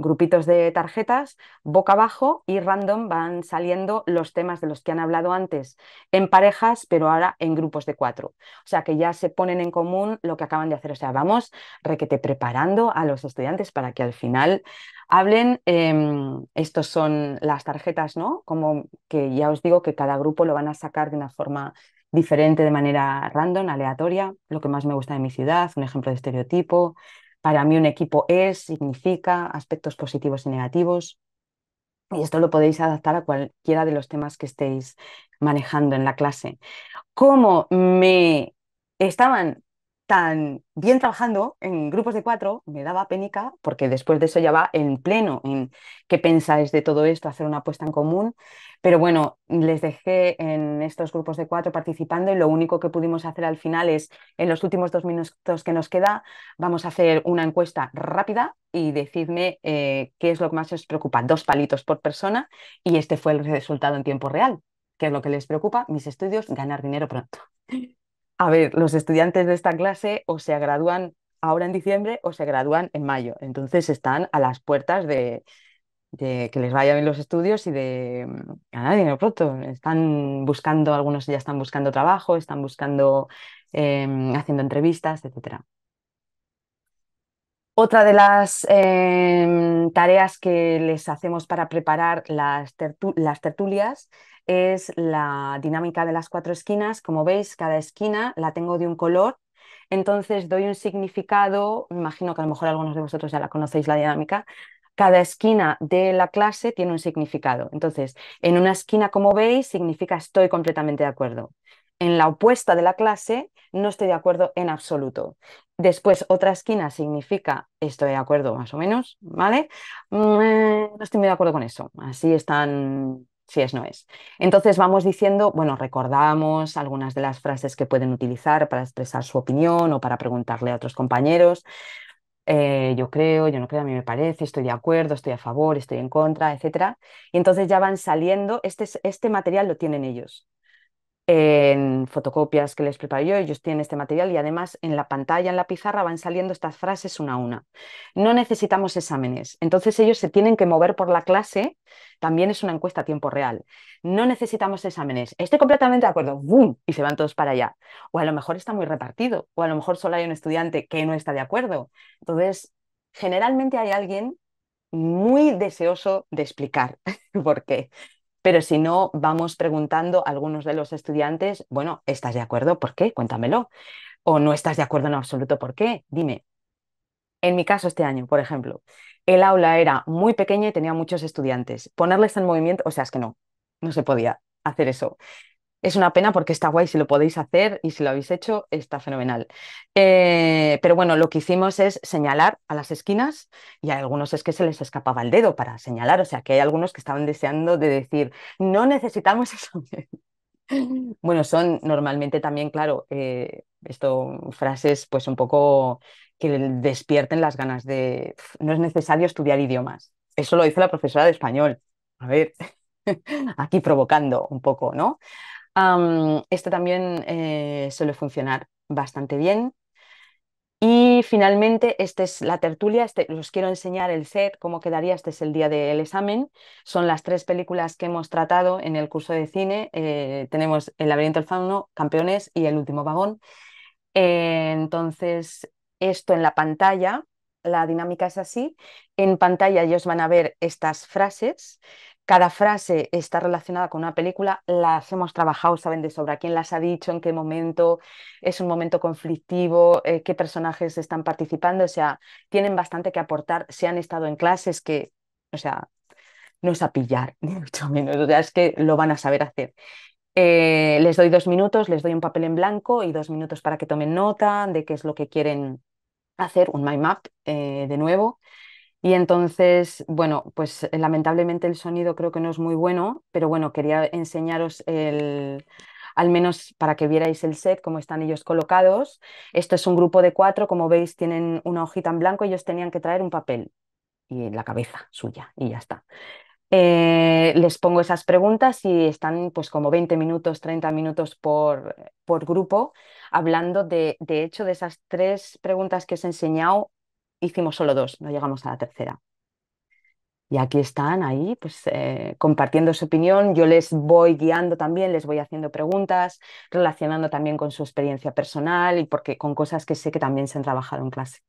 grupitos de tarjetas boca abajo y random van saliendo los temas de los que han hablado antes en parejas, pero ahora en grupos de cuatro. O sea que ya se ponen en común lo que acaban de hacer. O sea, vamos requete preparando a los estudiantes para que al final hablen. Eh, estos son las tarjetas, ¿no? Como que ya os digo que cada grupo lo van a sacar de una forma diferente, de manera random, aleatoria, lo que más me gusta de mi ciudad, un ejemplo de estereotipo, para mí un equipo es, significa aspectos positivos y negativos. Y esto lo podéis adaptar a cualquiera de los temas que estéis manejando en la clase. ¿Cómo me estaban tan bien trabajando en grupos de cuatro, me daba pénica porque después de eso ya va en pleno, en qué pensáis de todo esto, hacer una apuesta en común. Pero bueno, les dejé en estos grupos de cuatro participando y lo único que pudimos hacer al final es, en los últimos dos minutos que nos queda, vamos a hacer una encuesta rápida y decidme eh, qué es lo que más os preocupa. Dos palitos por persona y este fue el resultado en tiempo real. ¿Qué es lo que les preocupa? Mis estudios, ganar dinero pronto. A ver, los estudiantes de esta clase o se gradúan ahora en diciembre o se gradúan en mayo. Entonces están a las puertas de, que les vayan bien los estudios y de nadie, mm, dinero pronto. Están buscando, algunos ya están buscando trabajo, están buscando, em, haciendo entrevistas, etcétera. Otra de las em, tareas que les hacemos para preparar las, las, tertulias es la dinámica de las cuatro esquinas. Como veis, cada esquina la tengo de un color, entonces doy un significado, imagino que a lo mejor algunos de vosotros ya la conocéis la dinámica, cada esquina de la clase tiene un significado. Entonces, en una esquina, como veis, significa estoy completamente de acuerdo en la opuesta de la clase, no estoy de acuerdo en absoluto. Después, otra esquina significa estoy de acuerdo más o menos, ¿vale? Mm, no estoy muy de acuerdo con eso. Así están, si es, no es. Entonces vamos diciendo, bueno, recordamos algunas de las frases que pueden utilizar para expresar su opinión o para preguntarle a otros compañeros. Eh, yo creo, yo no creo, a mí me parece, estoy de acuerdo, estoy a favor, estoy en contra, etc. Y entonces ya van saliendo, este, este material lo tienen ellos en fotocopias que les preparo yo, ellos tienen este material y además en la pantalla, en la pizarra, van saliendo estas frases una a una. No necesitamos exámenes, entonces ellos se tienen que mover por la clase, también es una encuesta a tiempo real. No necesitamos exámenes, estoy completamente de acuerdo, ¡bum! Y se van todos para allá. O a lo mejor está muy repartido, o a lo mejor solo hay un estudiante que no está de acuerdo. Entonces, generalmente hay alguien muy deseoso de explicar por qué. Pero si no, vamos preguntando a algunos de los estudiantes, bueno, ¿estás de acuerdo? ¿Por qué? Cuéntamelo. O no estás de acuerdo en absoluto, ¿por qué? Dime. En mi caso este año, por ejemplo, el aula era muy pequeña y tenía muchos estudiantes. Ponerles en movimiento, o sea, es que no, no se podía hacer eso es una pena porque está guay si lo podéis hacer y si lo habéis hecho, está fenomenal. Eh, pero bueno, lo que hicimos es señalar a las esquinas y a algunos es que se les escapaba el dedo para señalar, o sea que hay algunos que estaban deseando de decir, no necesitamos eso. bueno, son normalmente también, claro, eh, esto, frases pues un poco que despierten las ganas de, no es necesario estudiar idiomas. Eso lo hizo la profesora de español. A ver, aquí provocando un poco, ¿no? este también eh, suele funcionar bastante bien. Y finalmente, esta es la tertulia, este, os quiero enseñar el set, cómo quedaría, este es el día del examen. Son las tres películas que hemos tratado en el curso de cine. Eh, tenemos El laberinto del fauno, Campeones y El último vagón. Eh, entonces, esto en la pantalla, la dinámica es así. En pantalla ellos van a ver estas frases cada frase está relacionada con una película, las hemos trabajado, saben de sobra quién las ha dicho, en qué momento, es un momento conflictivo, eh, qué personajes están participando, o sea, tienen bastante que aportar, si han estado en clases que, o sea, no es a pillar, ni mucho menos, es que lo van a saber hacer. Eh, les doy dos minutos, les doy un papel en blanco y dos minutos para que tomen nota de qué es lo que quieren hacer, un mind map eh, de nuevo. Y entonces, bueno, pues eh, lamentablemente el sonido creo que no es muy bueno, pero bueno, quería enseñaros el, al menos para que vierais el set, cómo están ellos colocados. Esto es un grupo de cuatro, como veis tienen una hojita en blanco, ellos tenían que traer un papel y la cabeza suya y ya está. Eh, les pongo esas preguntas y están pues como 20 minutos, 30 minutos por, por grupo hablando de, de hecho de esas tres preguntas que os he enseñado, hicimos solo dos, no llegamos a la tercera. Y aquí están ahí, pues eh, compartiendo su opinión. Yo les voy guiando también, les voy haciendo preguntas, relacionando también con su experiencia personal y porque con cosas que sé que también se han trabajado en clase.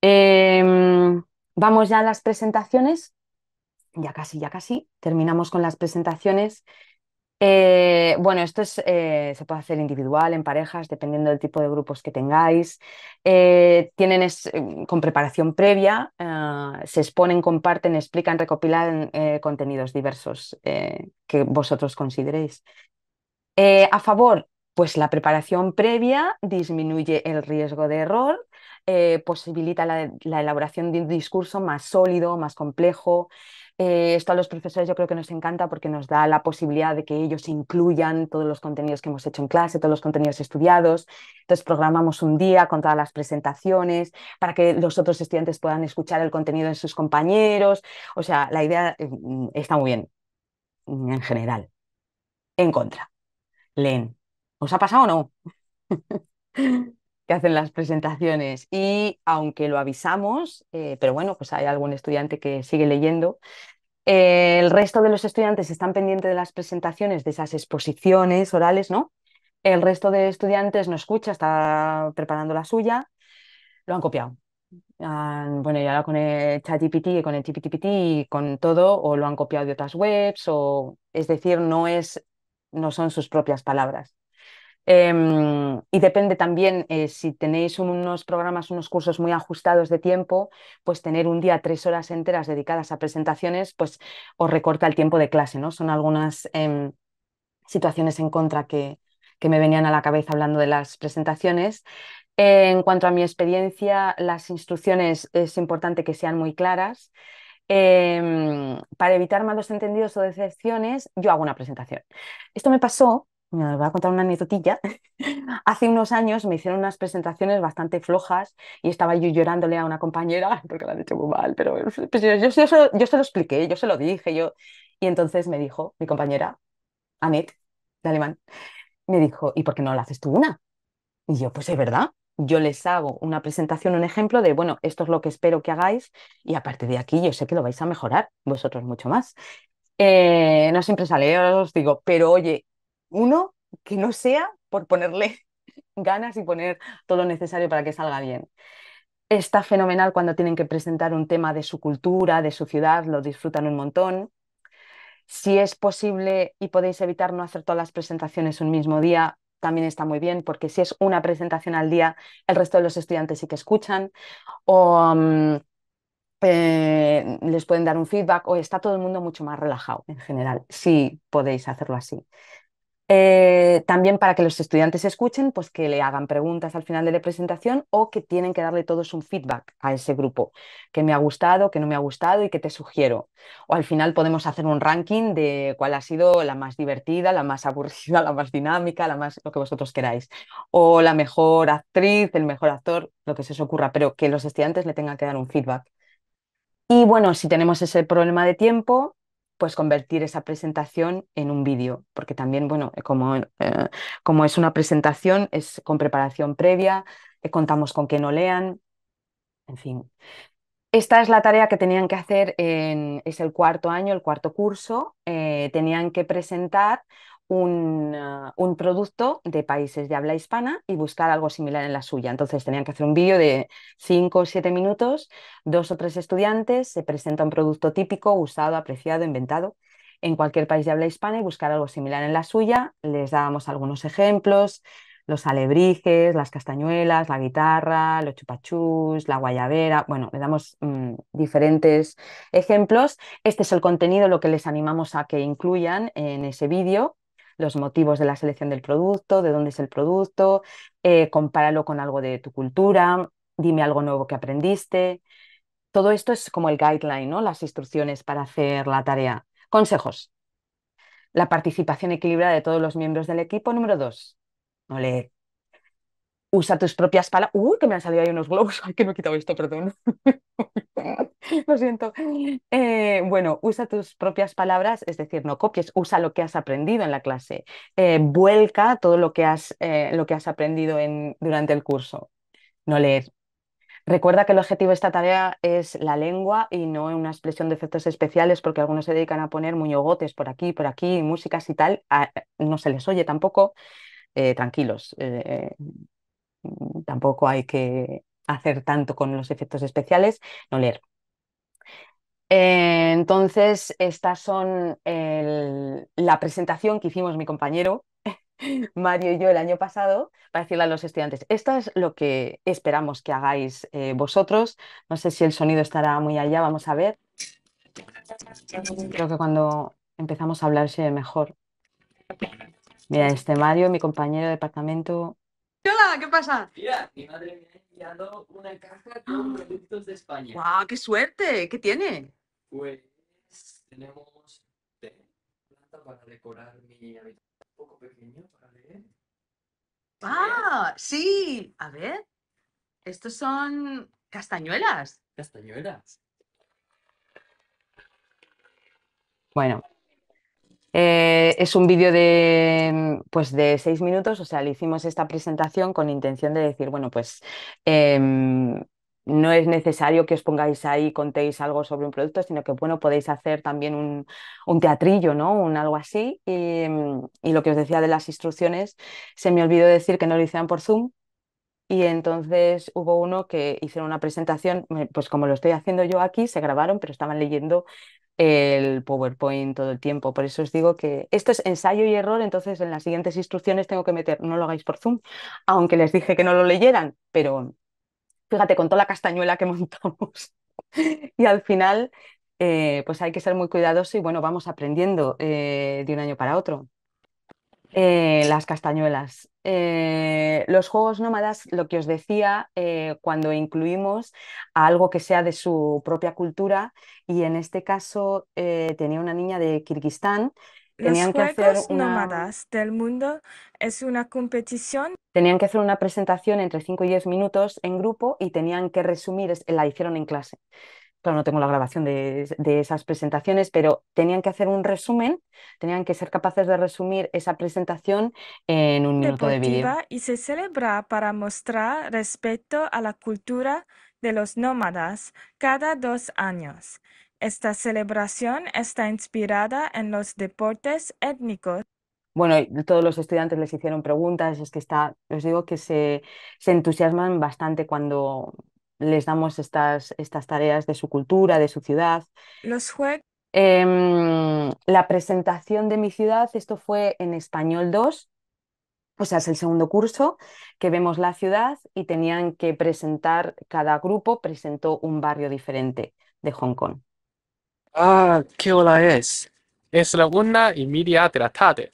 Em, vamos ya a las presentaciones. Ya casi, ya casi. Terminamos con las presentaciones. Eh, bueno, esto es, eh, se puede hacer individual, en parejas, dependiendo del tipo de grupos que tengáis. Eh, tienen mm, con preparación previa, ah, se exponen, comparten, explican, recopilan contenidos diversos que vosotros consideréis. a favor, pues la preparación previa disminuye el riesgo de error, posibilita la, elaboración de un discurso más sólido, más complejo, eh, esto a los profesores yo creo que nos encanta porque nos da la posibilidad de que ellos incluyan todos los contenidos que hemos hecho en clase, todos los contenidos estudiados. Entonces programamos un día con todas las presentaciones para que los otros estudiantes puedan escuchar el contenido de sus compañeros. O sea, la idea eh, mm, está muy bien mm, en general. En contra. Leen. ¿Os ha pasado o no? hacen las presentaciones. Y aunque lo avisamos, eh, pero bueno, pues hay algún estudiante que sigue leyendo. Eh, el resto de los estudiantes están pendientes de las presentaciones, de esas exposiciones orales, ¿no? El resto de estudiantes no escucha, está preparando la suya. Lo han copiado. bueno, y ahora con el ChatGPT, con el TPTPT y con todo, o lo han copiado de otras webs, o es decir, no es, no son sus propias palabras. Em, y depende también, eh, si tenéis unos programas, unos cursos muy ajustados de tiempo, pues tener un día tres horas enteras dedicadas a presentaciones, pues os recorta el tiempo de clase, ¿no? Son algunas em, situaciones en contra que, que me venían a la cabeza hablando de las presentaciones. en cuanto a mi experiencia, las instrucciones es importante que sean muy claras. Em, para evitar malos entendidos o decepciones, yo hago una presentación. Esto me pasó me voy a contar una anécdotilla. Hace unos años me hicieron unas presentaciones bastante flojas y estaba yo llorándole a una compañera porque la han hecho muy mal, pero, pues, yo, se, lo expliqué, yo se lo dije, yo... Y entonces me dijo mi compañera, Anet, de alemán, me dijo, ¿y por qué no la haces tú una? Y yo, pues es verdad, yo les hago una presentación, un ejemplo de, bueno, esto es lo que espero que hagáis y a partir de aquí yo sé que lo vais a mejorar vosotros mucho más. Eh, no siempre sale, os digo, pero oye, uno que no sea por ponerle ganas y poner todo lo necesario para que salga bien. Está fenomenal cuando tienen que presentar un tema de su cultura, de su ciudad, lo disfrutan un montón. Si es posible y podéis evitar no hacer todas las presentaciones un mismo día, también está muy bien, porque si es una presentación al día, el resto de los estudiantes sí que escuchan. O mm, eh, les pueden dar un feedback o está todo el mundo mucho más relajado en general, si podéis hacerlo así. Eh, también para que los estudiantes escuchen, pues que le hagan preguntas al final de la presentación o que tienen que darle todos un feedback a ese grupo, que me ha gustado, que no me ha gustado y que te sugiero. O al final podemos hacer un ranking de cuál ha sido la más divertida, la más aburrida, la más dinámica, la más lo que vosotros queráis. O la mejor actriz, el mejor actor, lo que se os ocurra, pero que los estudiantes le tengan que dar un feedback. Y bueno, si tenemos ese problema de tiempo, pues convertir esa presentación en un vídeo, porque también, bueno, eh, como, eh, como es una presentación, es con preparación previa, eh, contamos con que no lean, en fin. Esta es la tarea que tenían que hacer en, es el cuarto año, el cuarto curso, tenían que presentar Ah, un, producto de países de habla hispana y buscar algo similar en la suya. Entonces tenían que hacer un vídeo de 5 o 7 minutos, dos o tres estudiantes, se presenta un producto típico, usado, apreciado, inventado en cualquier país de habla hispana y buscar algo similar en la suya. Les dábamos algunos ejemplos, los alebrijes, las castañuelas, la guitarra, los chupachús, la guayabera. Bueno, le damos mm, diferentes ejemplos. Este es el contenido, lo que les animamos a que incluyan en ese vídeo los motivos de la selección del producto, de dónde es el producto, eh, compáralo con algo de tu cultura, dime algo nuevo que aprendiste. Todo esto es como el guideline, ¿no? las instrucciones para hacer la tarea. Consejos. La participación equilibrada de todos los miembros del equipo. Número dos. No usa tus propias palabras. Uy, ¡Uh, que me han salido ahí unos globos. Ay, que no he quitado esto, perdón. lo siento. Eh, bueno, usa tus propias palabras, es decir, no copies, usa lo que has aprendido en la clase, eh, vuelca todo lo que has, eh, lo que has aprendido en, durante el curso, no leer. Recuerda que el objetivo de esta tarea es la lengua y no una expresión de efectos especiales, porque algunos se dedican a poner muñogotes por aquí, por aquí, músicas y tal. Ah, no se les oye tampoco. tranquilos, mm, tampoco hay que hacer tanto con los efectos especiales, no leer. Eh, entonces, estas son la presentación que hicimos mi compañero Mario y yo el año pasado para decirle a los estudiantes, esto es lo que esperamos que hagáis eh, vosotros. No sé si el sonido estará muy allá, vamos a ver. Creo que cuando empezamos a hablar se mejor. Mira, este Mario, mi compañero de departamento. Hola, ¿qué pasa? Mira, mi madre me ha enviado una caja con productos de España. ¡Guau, qué suerte! ¿Qué tiene? Pues tenemos té, para decorar mi habitación. Un poco pequeño para leer. Ah, sí. A ver. Estos son castañuelas. Castañuelas. Bueno, eh, es un vídeo de, pues de seis minutos, o sea, le hicimos esta presentación con intención de decir, bueno, pues em, no es necesario que os pongáis ahí contéis algo sobre un producto, sino que bueno, podéis hacer también un, teatrillo, ¿no? Un algo así. Y, mm, y, lo que os decía de las instrucciones, se me olvidó decir que no lo hicieran por Zoom. Y entonces hubo uno que hizo una presentación, pues como lo estoy haciendo yo aquí, se grabaron, pero estaban leyendo el PowerPoint todo el tiempo. Por eso os digo que esto es ensayo y error, entonces en las siguientes instrucciones tengo que meter, no lo hagáis por Zoom, aunque les dije que no lo leyeran, pero fíjate, con toda la castañuela que montamos. y al final, eh, pues hay que ser muy cuidadoso y bueno, vamos aprendiendo eh, de un año para otro. Eh, las castañuelas. los juegos nómadas, lo que os decía, cuando incluimos algo que sea de su propia cultura, y en este caso tenía una niña de Kirguistán los Tenían que hacer una- Nómadas del Mundo es una competición Tenían que hacer una presentación entre 5 y 10 minutos en grupo y tenían que resumir, la hicieron en clase. Claro, no tengo la grabación de, esas presentaciones, pero tenían que hacer un resumen, tenían que ser capaces de resumir esa presentación en un minuto de vídeo. y se celebra para mostrar respeto a la cultura de los nómadas cada dos años. Esta celebración está inspirada en los deportes étnicos. Bueno, todos los estudiantes les hicieron preguntas, es que está, os digo que se, entusiasman bastante cuando les damos estas, estas tareas de su cultura, de su ciudad. Los juegos em, la presentación de mi ciudad, esto fue en Español 2, o sea, es el segundo curso, que vemos la ciudad y tenían que presentar, cada grupo presentó un barrio diferente de Hong Kong. Ah, ¿qué hora es? Es la una y media de la tarde.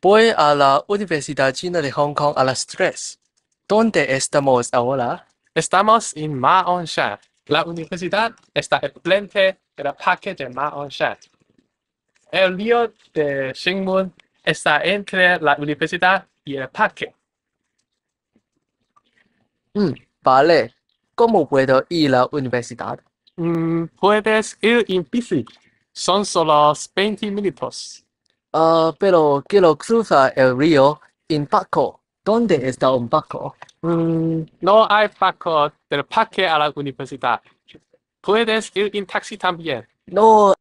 Voy a la Universidad China de Hong Kong a las tres. ¿Dónde estamos ahora? Estamos en Ma On Shan. La universidad está frente del parque de Ma On Shan. El río de Xingmun está entre la universidad y el parque. Mm, vale. ¿Cómo puedo ir a la universidad? puedes mm, ir en bici. Son solo 20 minutos. Uh, pero quiero cruzar el río en Paco. ¿Dónde está un Paco? Mm, no hay Paco del parque a la universidad. Puedes ir en taxi también. No,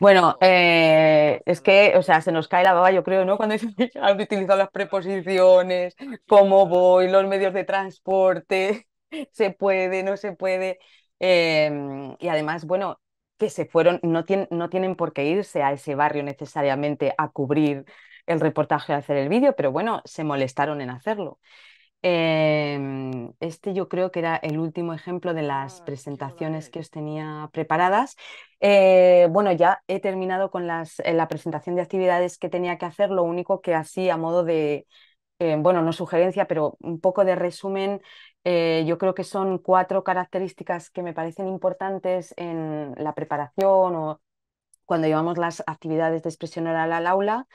bueno, eh, es que, o sea, se nos cae la baba, yo creo, ¿no? Cuando han utilizado las preposiciones, cómo voy, los medios de transporte, se puede, no se puede. Em, y además, bueno, que se fueron, no, tienen, por qué irse a ese barrio necesariamente a cubrir el reportaje, a hacer el vídeo, pero bueno, se molestaron en hacerlo. Em, este yo creo que era el último ejemplo de las ah, presentaciones que os tenía preparadas. Eh, bueno, ya he terminado con las, eh, la presentación de actividades que tenía que hacer, lo único que así a modo de, eh, bueno, no sugerencia, pero un poco de resumen, eh, yo creo que son cuatro características que me parecen importantes en la preparación o cuando llevamos las actividades de expresión oral al aula.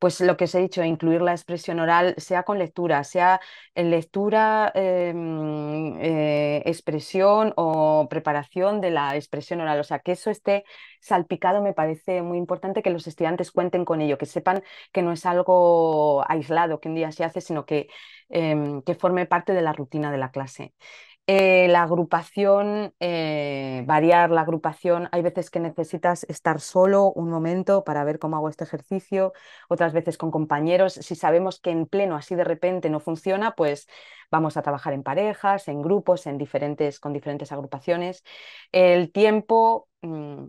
Pues lo que os he dicho, incluir la expresión oral, sea con lectura, sea en lectura, em, eh, expresión o preparación de la expresión oral. O sea, que eso esté salpicado me parece muy importante que los estudiantes cuenten con ello, que sepan que no es algo aislado que un día se hace, sino que Em, que forme parte de la rutina de la clase. Eh, la agrupación, eh, variar la agrupación, hay veces que necesitas estar solo un momento para ver cómo hago este ejercicio, otras veces con compañeros, si sabemos que en pleno así de repente no funciona, pues vamos a trabajar en parejas, en grupos, en diferentes, con diferentes agrupaciones. El tiempo, mm,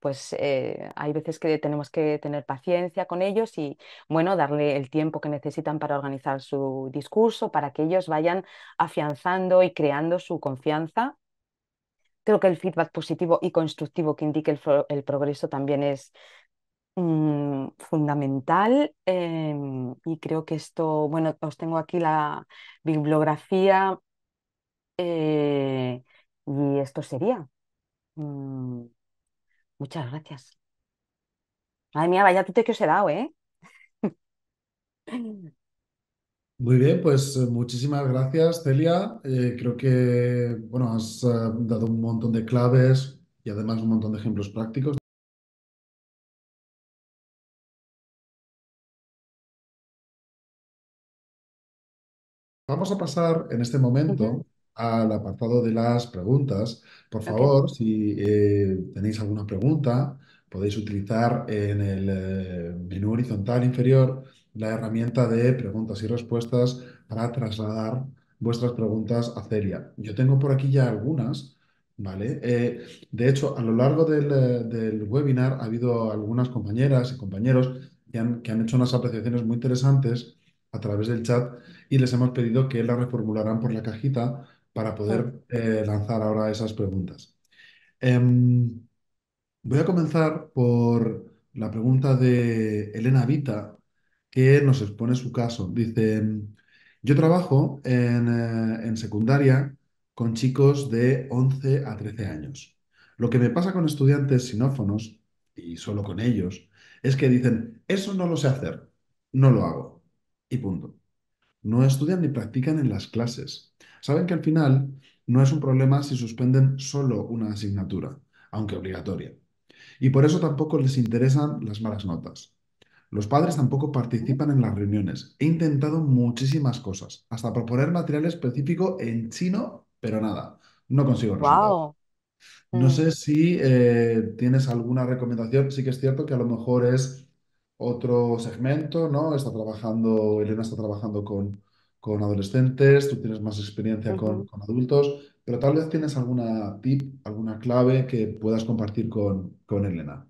pues eh, hay veces que tenemos que tener paciencia con ellos y, bueno, darle el tiempo que necesitan para organizar su discurso, para que ellos vayan afianzando y creando su confianza. Creo que el feedback positivo y constructivo que indique el, progreso también es mm, fundamental em, y creo que esto, bueno, os tengo aquí la bibliografía eh, y esto sería. Mm, Muchas gracias. ¡Ay, mía, vaya te que os he dado, ¿eh? Muy bien, pues eh, muchísimas gracias, Celia. Eh, creo que bueno, has eh, dado un montón de claves y además un montón de ejemplos prácticos. Vamos a pasar en este momento al apartado de las preguntas. Por favor, si eh, tenéis alguna pregunta, podéis utilizar en el eh, menú horizontal inferior la herramienta de preguntas y respuestas para trasladar vuestras preguntas a Celia. Yo tengo por aquí ya algunas, ¿vale? Eh, de hecho, a lo largo del, webinar ha habido algunas compañeras y compañeros que han, hecho unas apreciaciones muy interesantes a través del chat y les hemos pedido que las reformularan por la cajita para poder eh, lanzar ahora esas preguntas. Em, voy a comenzar por la pregunta de Elena Vita, que nos expone su caso. Dice, yo trabajo en, eh, en secundaria con chicos de 11 a 13 años. Lo que me pasa con estudiantes sinófonos, y solo con ellos, es que dicen, eso no lo sé hacer, no lo hago. Y punto. No estudian ni practican en las clases saben que al final no es un problema si suspenden solo una asignatura, aunque obligatoria. Y por eso tampoco les interesan las malas notas. Los padres tampoco participan en las reuniones. He intentado muchísimas cosas, hasta proponer material específico en chino, pero nada, no consigo No mm. sé si eh, tienes alguna recomendación. Sí que es cierto que a lo mejor es otro segmento, ¿no? Está trabajando, Elena está trabajando con, con adolescentes, tú tienes más experiencia con, adultos, pero tal vez tienes alguna tip, alguna clave que puedas compartir con, Elena.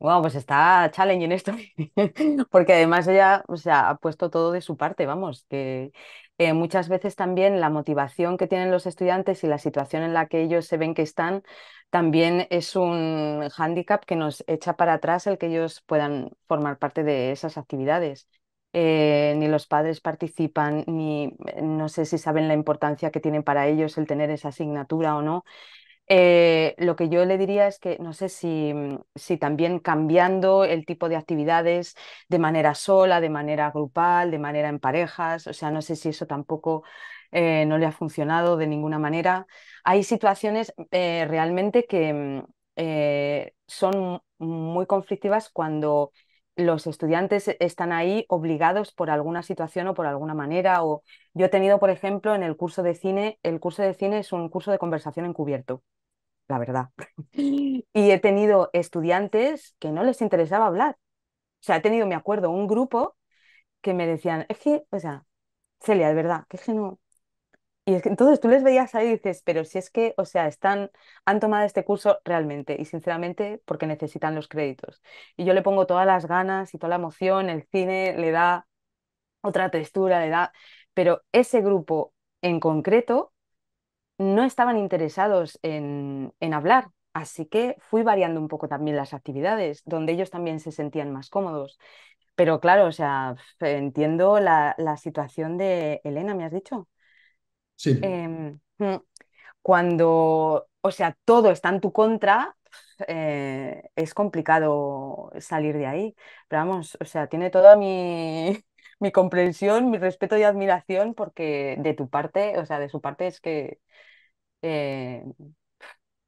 Wow, pues está challenge en esto, porque además ella o sea, ha puesto todo de su parte, vamos, que eh, muchas veces también la motivación que tienen los estudiantes y la situación en la que ellos se ven que están también es un hándicap que nos echa para atrás el que ellos puedan formar parte de esas actividades. Eh, ni los padres participan, ni eh, no sé si saben la importancia que tienen para ellos el tener esa asignatura o no. Eh, lo que yo le diría es que no sé si, mm, si, también cambiando el tipo de actividades de manera sola, de manera grupal, de manera en parejas, o sea, no sé si eso tampoco no le ha funcionado de ninguna manera. Hay situaciones realmente que mm, son muy conflictivas cuando los estudiantes están ahí obligados por alguna situación o por alguna manera. O yo he tenido, por ejemplo, en el curso de cine, el curso de cine es un curso de conversación encubierto, la verdad. Y he tenido estudiantes que no les interesaba hablar. O sea, he tenido, me acuerdo, un grupo que me decían, es que, o sea, Celia, de verdad, que es y que entonces tú les veías ahí y dices, pero si es que, o sea, están, han tomado este curso realmente y sinceramente porque necesitan los créditos. Y yo le pongo todas las ganas y toda la emoción, el cine le da otra textura, le da, pero ese grupo en concreto no estaban interesados en, en hablar. Así que fui variando un poco también las actividades, donde ellos también se sentían más cómodos. Pero claro, o sea, entiendo la, la situación de Elena, me has dicho. Em, mm, cuando, o sea, todo está en tu contra, eh, es complicado salir de ahí. Pero vamos, o sea, tiene toda mi, comprensión, mi respeto y admiración, porque de tu parte, o sea, de su parte es que... Eh,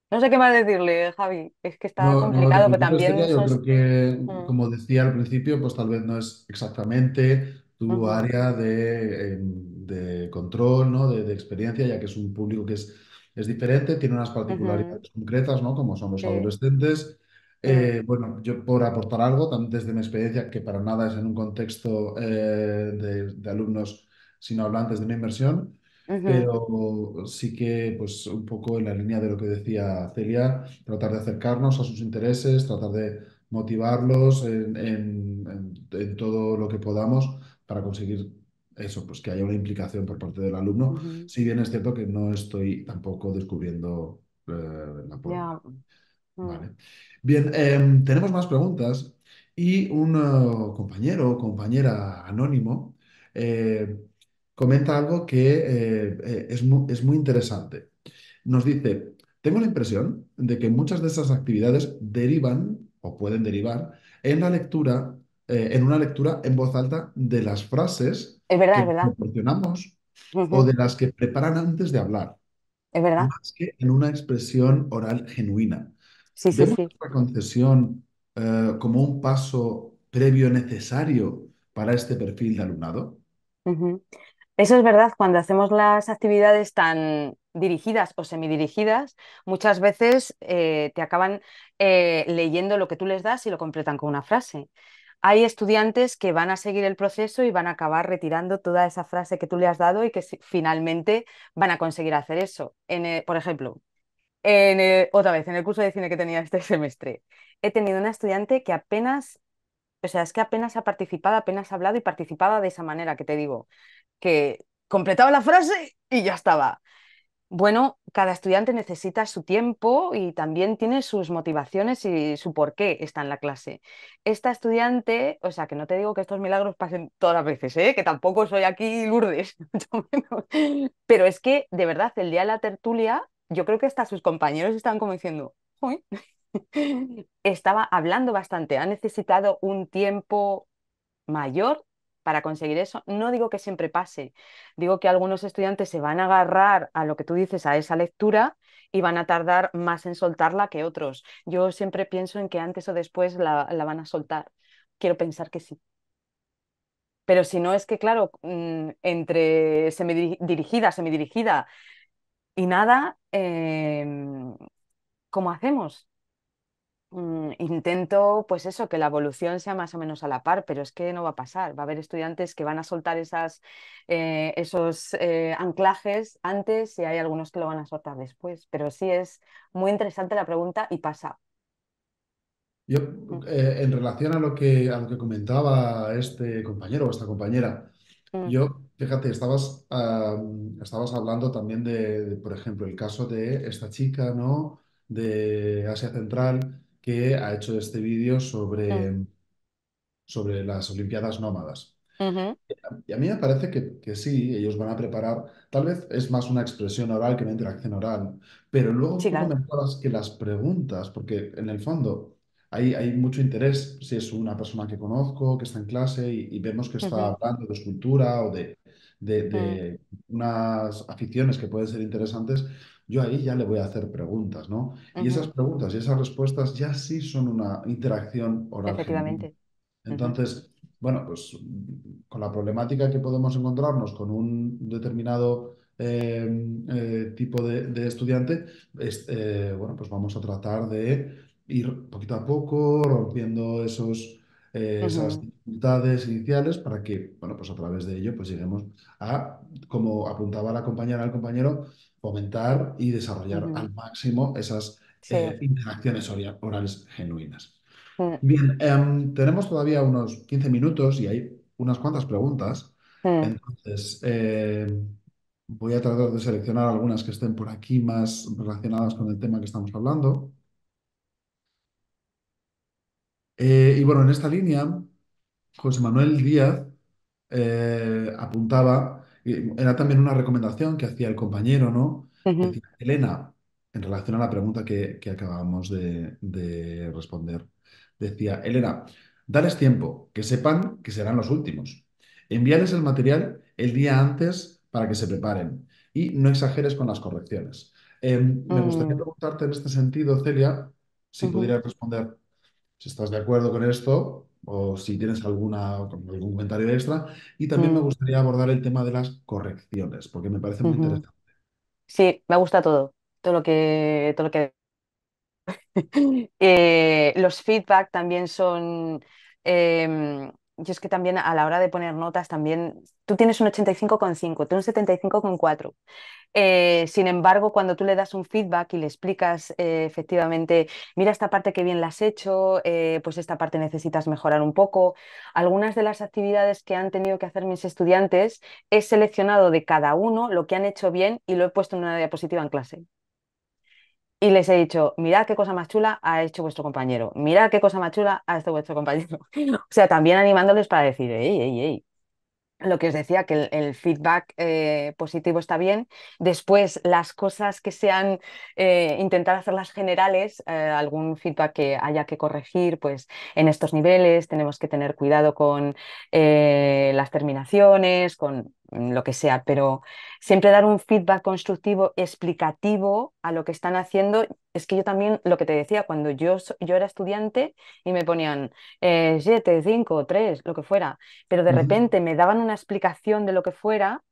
no sé qué más decirle, Javi. Es que está complicado, pero también. yo creo que, mm. como decía al principio, pues tal vez no es exactamente tu área de em, de control, De, experiencia, ya que es un público que es, es diferente, tiene unas particularidades concretas, ¿no? Como son los adolescentes. Eh, bueno, yo por aportar algo, desde mi experiencia, que para nada es en un contexto eh, de, alumnos sino hablantes de una inversión, pero sí que, pues un poco en la línea de lo que decía Celia, tratar de acercarnos a sus intereses, tratar de motivarlos en todo lo que podamos para conseguir eso, pues que haya una implicación por parte del alumno, si bien es cierto que no estoy tampoco descubriendo eh, la puerta. Mm. Bien, em, tenemos más preguntas y un eh, compañero o compañera anónimo eh, comenta algo que es, es muy interesante. Nos dice, tengo la impresión de que muchas de esas actividades derivan o pueden derivar en la lectura, en una lectura en voz alta de las frases es verdad, es verdad. Proporcionamos o de las que preparan antes de hablar. Es verdad. Más que en una expresión oral genuina. Sí, sí, sí. la concesión eh, como un paso previo necesario para este perfil de alumnado. Eso es verdad, cuando hacemos las actividades tan dirigidas o semidirigidas, muchas veces eh, te acaban eh, leyendo lo que tú les das y lo completan con una frase hay estudiantes que van a seguir el proceso y van a acabar retirando toda esa frase que tú le has dado y que finalmente van a conseguir hacer eso. En eh, por ejemplo, en eh, otra vez, en el curso de cine que tenía este semestre, he tenido una estudiante que apenas, o sea, es que apenas ha participado, apenas ha hablado y participaba de esa manera que te digo, que completaba la frase y ya estaba bueno, cada estudiante necesita su tiempo y también tiene sus motivaciones y su por qué está en la clase. Esta estudiante, o sea, que no te digo que estos milagros pasen todas las veces, ¿eh? que tampoco soy aquí Lourdes, Pero es que, de verdad, el día de la tertulia, yo creo que hasta sus compañeros estaban como diciendo, Uy. estaba hablando bastante, ha necesitado un tiempo mayor para conseguir eso. No digo que siempre pase, digo que algunos estudiantes se van a agarrar a lo que tú dices, a esa lectura, y van a tardar más en soltarla que otros. Yo siempre pienso en que antes o después la, van a soltar. Quiero pensar que sí. Pero si no, es que, claro, mm, entre semidirigida, semidirigida y nada, em, ¿cómo hacemos? Mm, intento, pues eso, que la evolución sea más o menos a la par, pero es que no va a pasar. Va a haber estudiantes que van a soltar esas, eh, esos eh, anclajes antes y hay algunos que lo van a soltar después. Pero sí es muy interesante la pregunta y pasa. Yo, mm. eh, en relación a lo, que, comentaba este compañero o esta compañera, mm. yo Fíjate, estabas, hablando también de, de, por ejemplo, el caso de esta chica, ¿no? De Asia Central, que ha hecho este vídeo sobre, sobre las Olimpiadas Nómadas. Y a mí me parece que, sí, ellos van a preparar, tal vez es más una expresión oral que una interacción oral, pero luego sí, que las preguntas, porque en el fondo hay, hay mucho interés si es una persona que conozco, que está en clase y, vemos que está hablando de escultura o mm. de, unas aficiones que pueden ser interesantes, yo ahí ya le voy a hacer preguntas, ¿no? Y esas preguntas y esas respuestas ya sí son una interacción oral. Efectivamente. Entonces, bueno, pues con la problemática que podemos encontrarnos con un determinado em, eh, tipo de, estudiante, eh, bueno, pues vamos a tratar de ir poquito a poco rompiendo esos eh, esas dificultades iniciales para que, bueno, pues a través de ello, pues lleguemos a, como apuntaba la compañera al compañero, fomentar y desarrollar al máximo esas eh, interacciones orales genuinas. Bien, em, tenemos todavía unos 15 minutos y hay unas cuantas preguntas. Entonces, em, voy a tratar de seleccionar algunas que estén por aquí más relacionadas con el tema que estamos hablando. Eh, y bueno, en esta línea, José Manuel Díaz eh, apuntaba, era también una recomendación que hacía el compañero, ¿no? Decía, Elena, en relación a la pregunta que, acabamos de, responder, decía, Elena, dales tiempo, que sepan que serán los últimos. Envíales el material el día antes para que se preparen y no exageres con las correcciones. Em, me gustaría mm. preguntarte en este sentido, Celia, si pudieras responder si estás de acuerdo con esto o si tienes alguna, algún comentario extra. Y también me mm. gustaría abordar el tema de las correcciones, porque me parece muy interesante. Sí, me gusta todo, todo lo que... Todo lo que... Eh, los feedback también son... Em, yo es que también a la hora de poner notas, también tú tienes un 85,5, tú un 75,4. Eh, sin embargo, cuando tú le das un feedback y le explicas eh, efectivamente, mira esta parte que bien la has hecho, eh, pues esta parte necesitas mejorar un poco. Algunas de las actividades que han tenido que hacer mis estudiantes, he seleccionado de cada uno lo que han hecho bien y lo he puesto en una diapositiva en clase. Y les he dicho, mirad qué cosa más chula ha hecho vuestro compañero, mirad qué cosa más chula ha hecho vuestro compañero. o sea, también animándoles para decir, ey, ey, ey, lo que os decía, que el, feedback eh, positivo está bien. Después, las cosas que sean, eh, intentar hacerlas generales, eh, algún feedback que haya que corregir, pues en estos niveles tenemos que tener cuidado con las terminaciones, con Mm, lo que sea, pero siempre dar un feedback constructivo, explicativo a lo que están haciendo. Es que yo también, lo que te decía, cuando yo, yo era estudiante y me ponían 7, 5, 3, lo que fuera, pero de repente me daban una explicación de lo que fuera,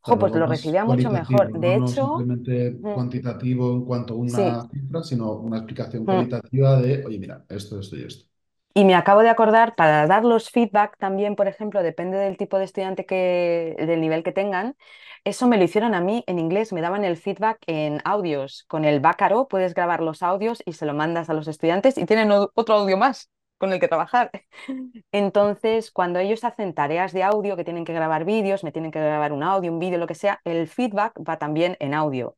jo, pues lo recibía mucho mejor. De hecho... No simplemente mm. cuantitativo en cuanto a una cifra, sino una explicación mm. cualitativa de, oye, mira, esto, esto y esto. Y me acabo de acordar, para dar los feedback también, por ejemplo, depende del tipo de estudiante que, del nivel que tengan, eso me lo hicieron a mí en inglés, me daban el feedback en audios. Con el Bácaro puedes grabar los audios y se lo mandas a los estudiantes y tienen otro audio más con el que trabajar. Entonces, cuando ellos hacen tareas de audio, que tienen que grabar vídeos, me tienen que grabar un audio, un vídeo, lo que sea, el feedback va también en audio.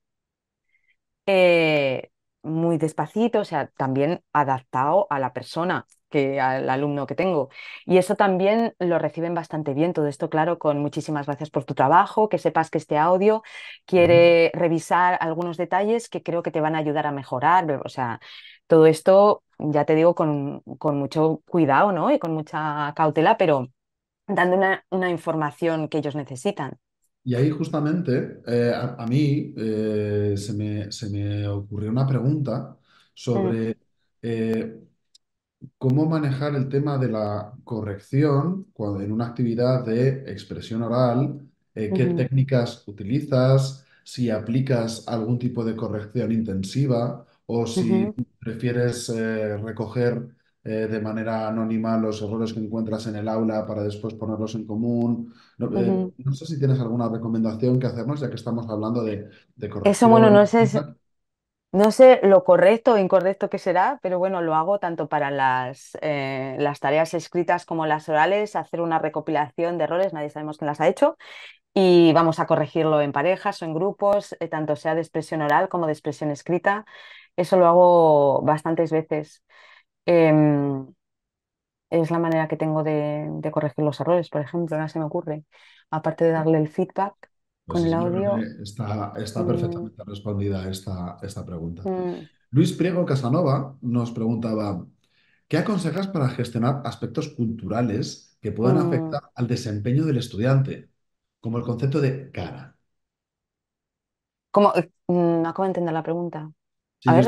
Eh, muy despacito, o sea, también adaptado a la persona que al alumno que tengo. Y eso también lo reciben bastante bien, todo esto claro, con muchísimas gracias por tu trabajo, que sepas que este audio quiere revisar algunos detalles que creo que te van a ayudar a mejorar, o sea, todo esto, ya te digo, con, con mucho cuidado, ¿no? Y con mucha cautela, pero dando una, información que ellos necesitan. Y ahí justamente eh, a, mí eh, se, me, ocurrió una pregunta mm. sobre... Eh, cómo manejar el tema de la corrección cuando en una actividad de expresión oral, eh, qué técnicas utilizas, si aplicas algún tipo de corrección intensiva o si prefieres eh, recoger eh, de manera anónima los errores que encuentras en el aula para después ponerlos en común. No, sé si tienes alguna recomendación que hacernos, ya que estamos hablando de, de Eso, bueno, no sé no sé lo correcto o incorrecto que será, pero bueno, lo hago tanto para las, eh, las tareas escritas como las orales, hacer una recopilación de errores, nadie sabemos quién las ha hecho, y vamos a corregirlo en parejas o en grupos, eh, tanto sea de expresión oral como de expresión escrita. Eso lo hago bastantes veces. Em, es la manera que tengo de, corregir los errores, por ejemplo, no se me ocurre, aparte de darle el feedback. Pues el audio. Está, está mm. perfectamente respondida esta, esta pregunta. Mm. Luis Priego Casanova nos preguntaba, ¿qué aconsejas para gestionar aspectos culturales que puedan mm. afectar al desempeño del estudiante? Como el concepto de cara. ¿Cómo? Eh, no acabo de entender la pregunta a ver,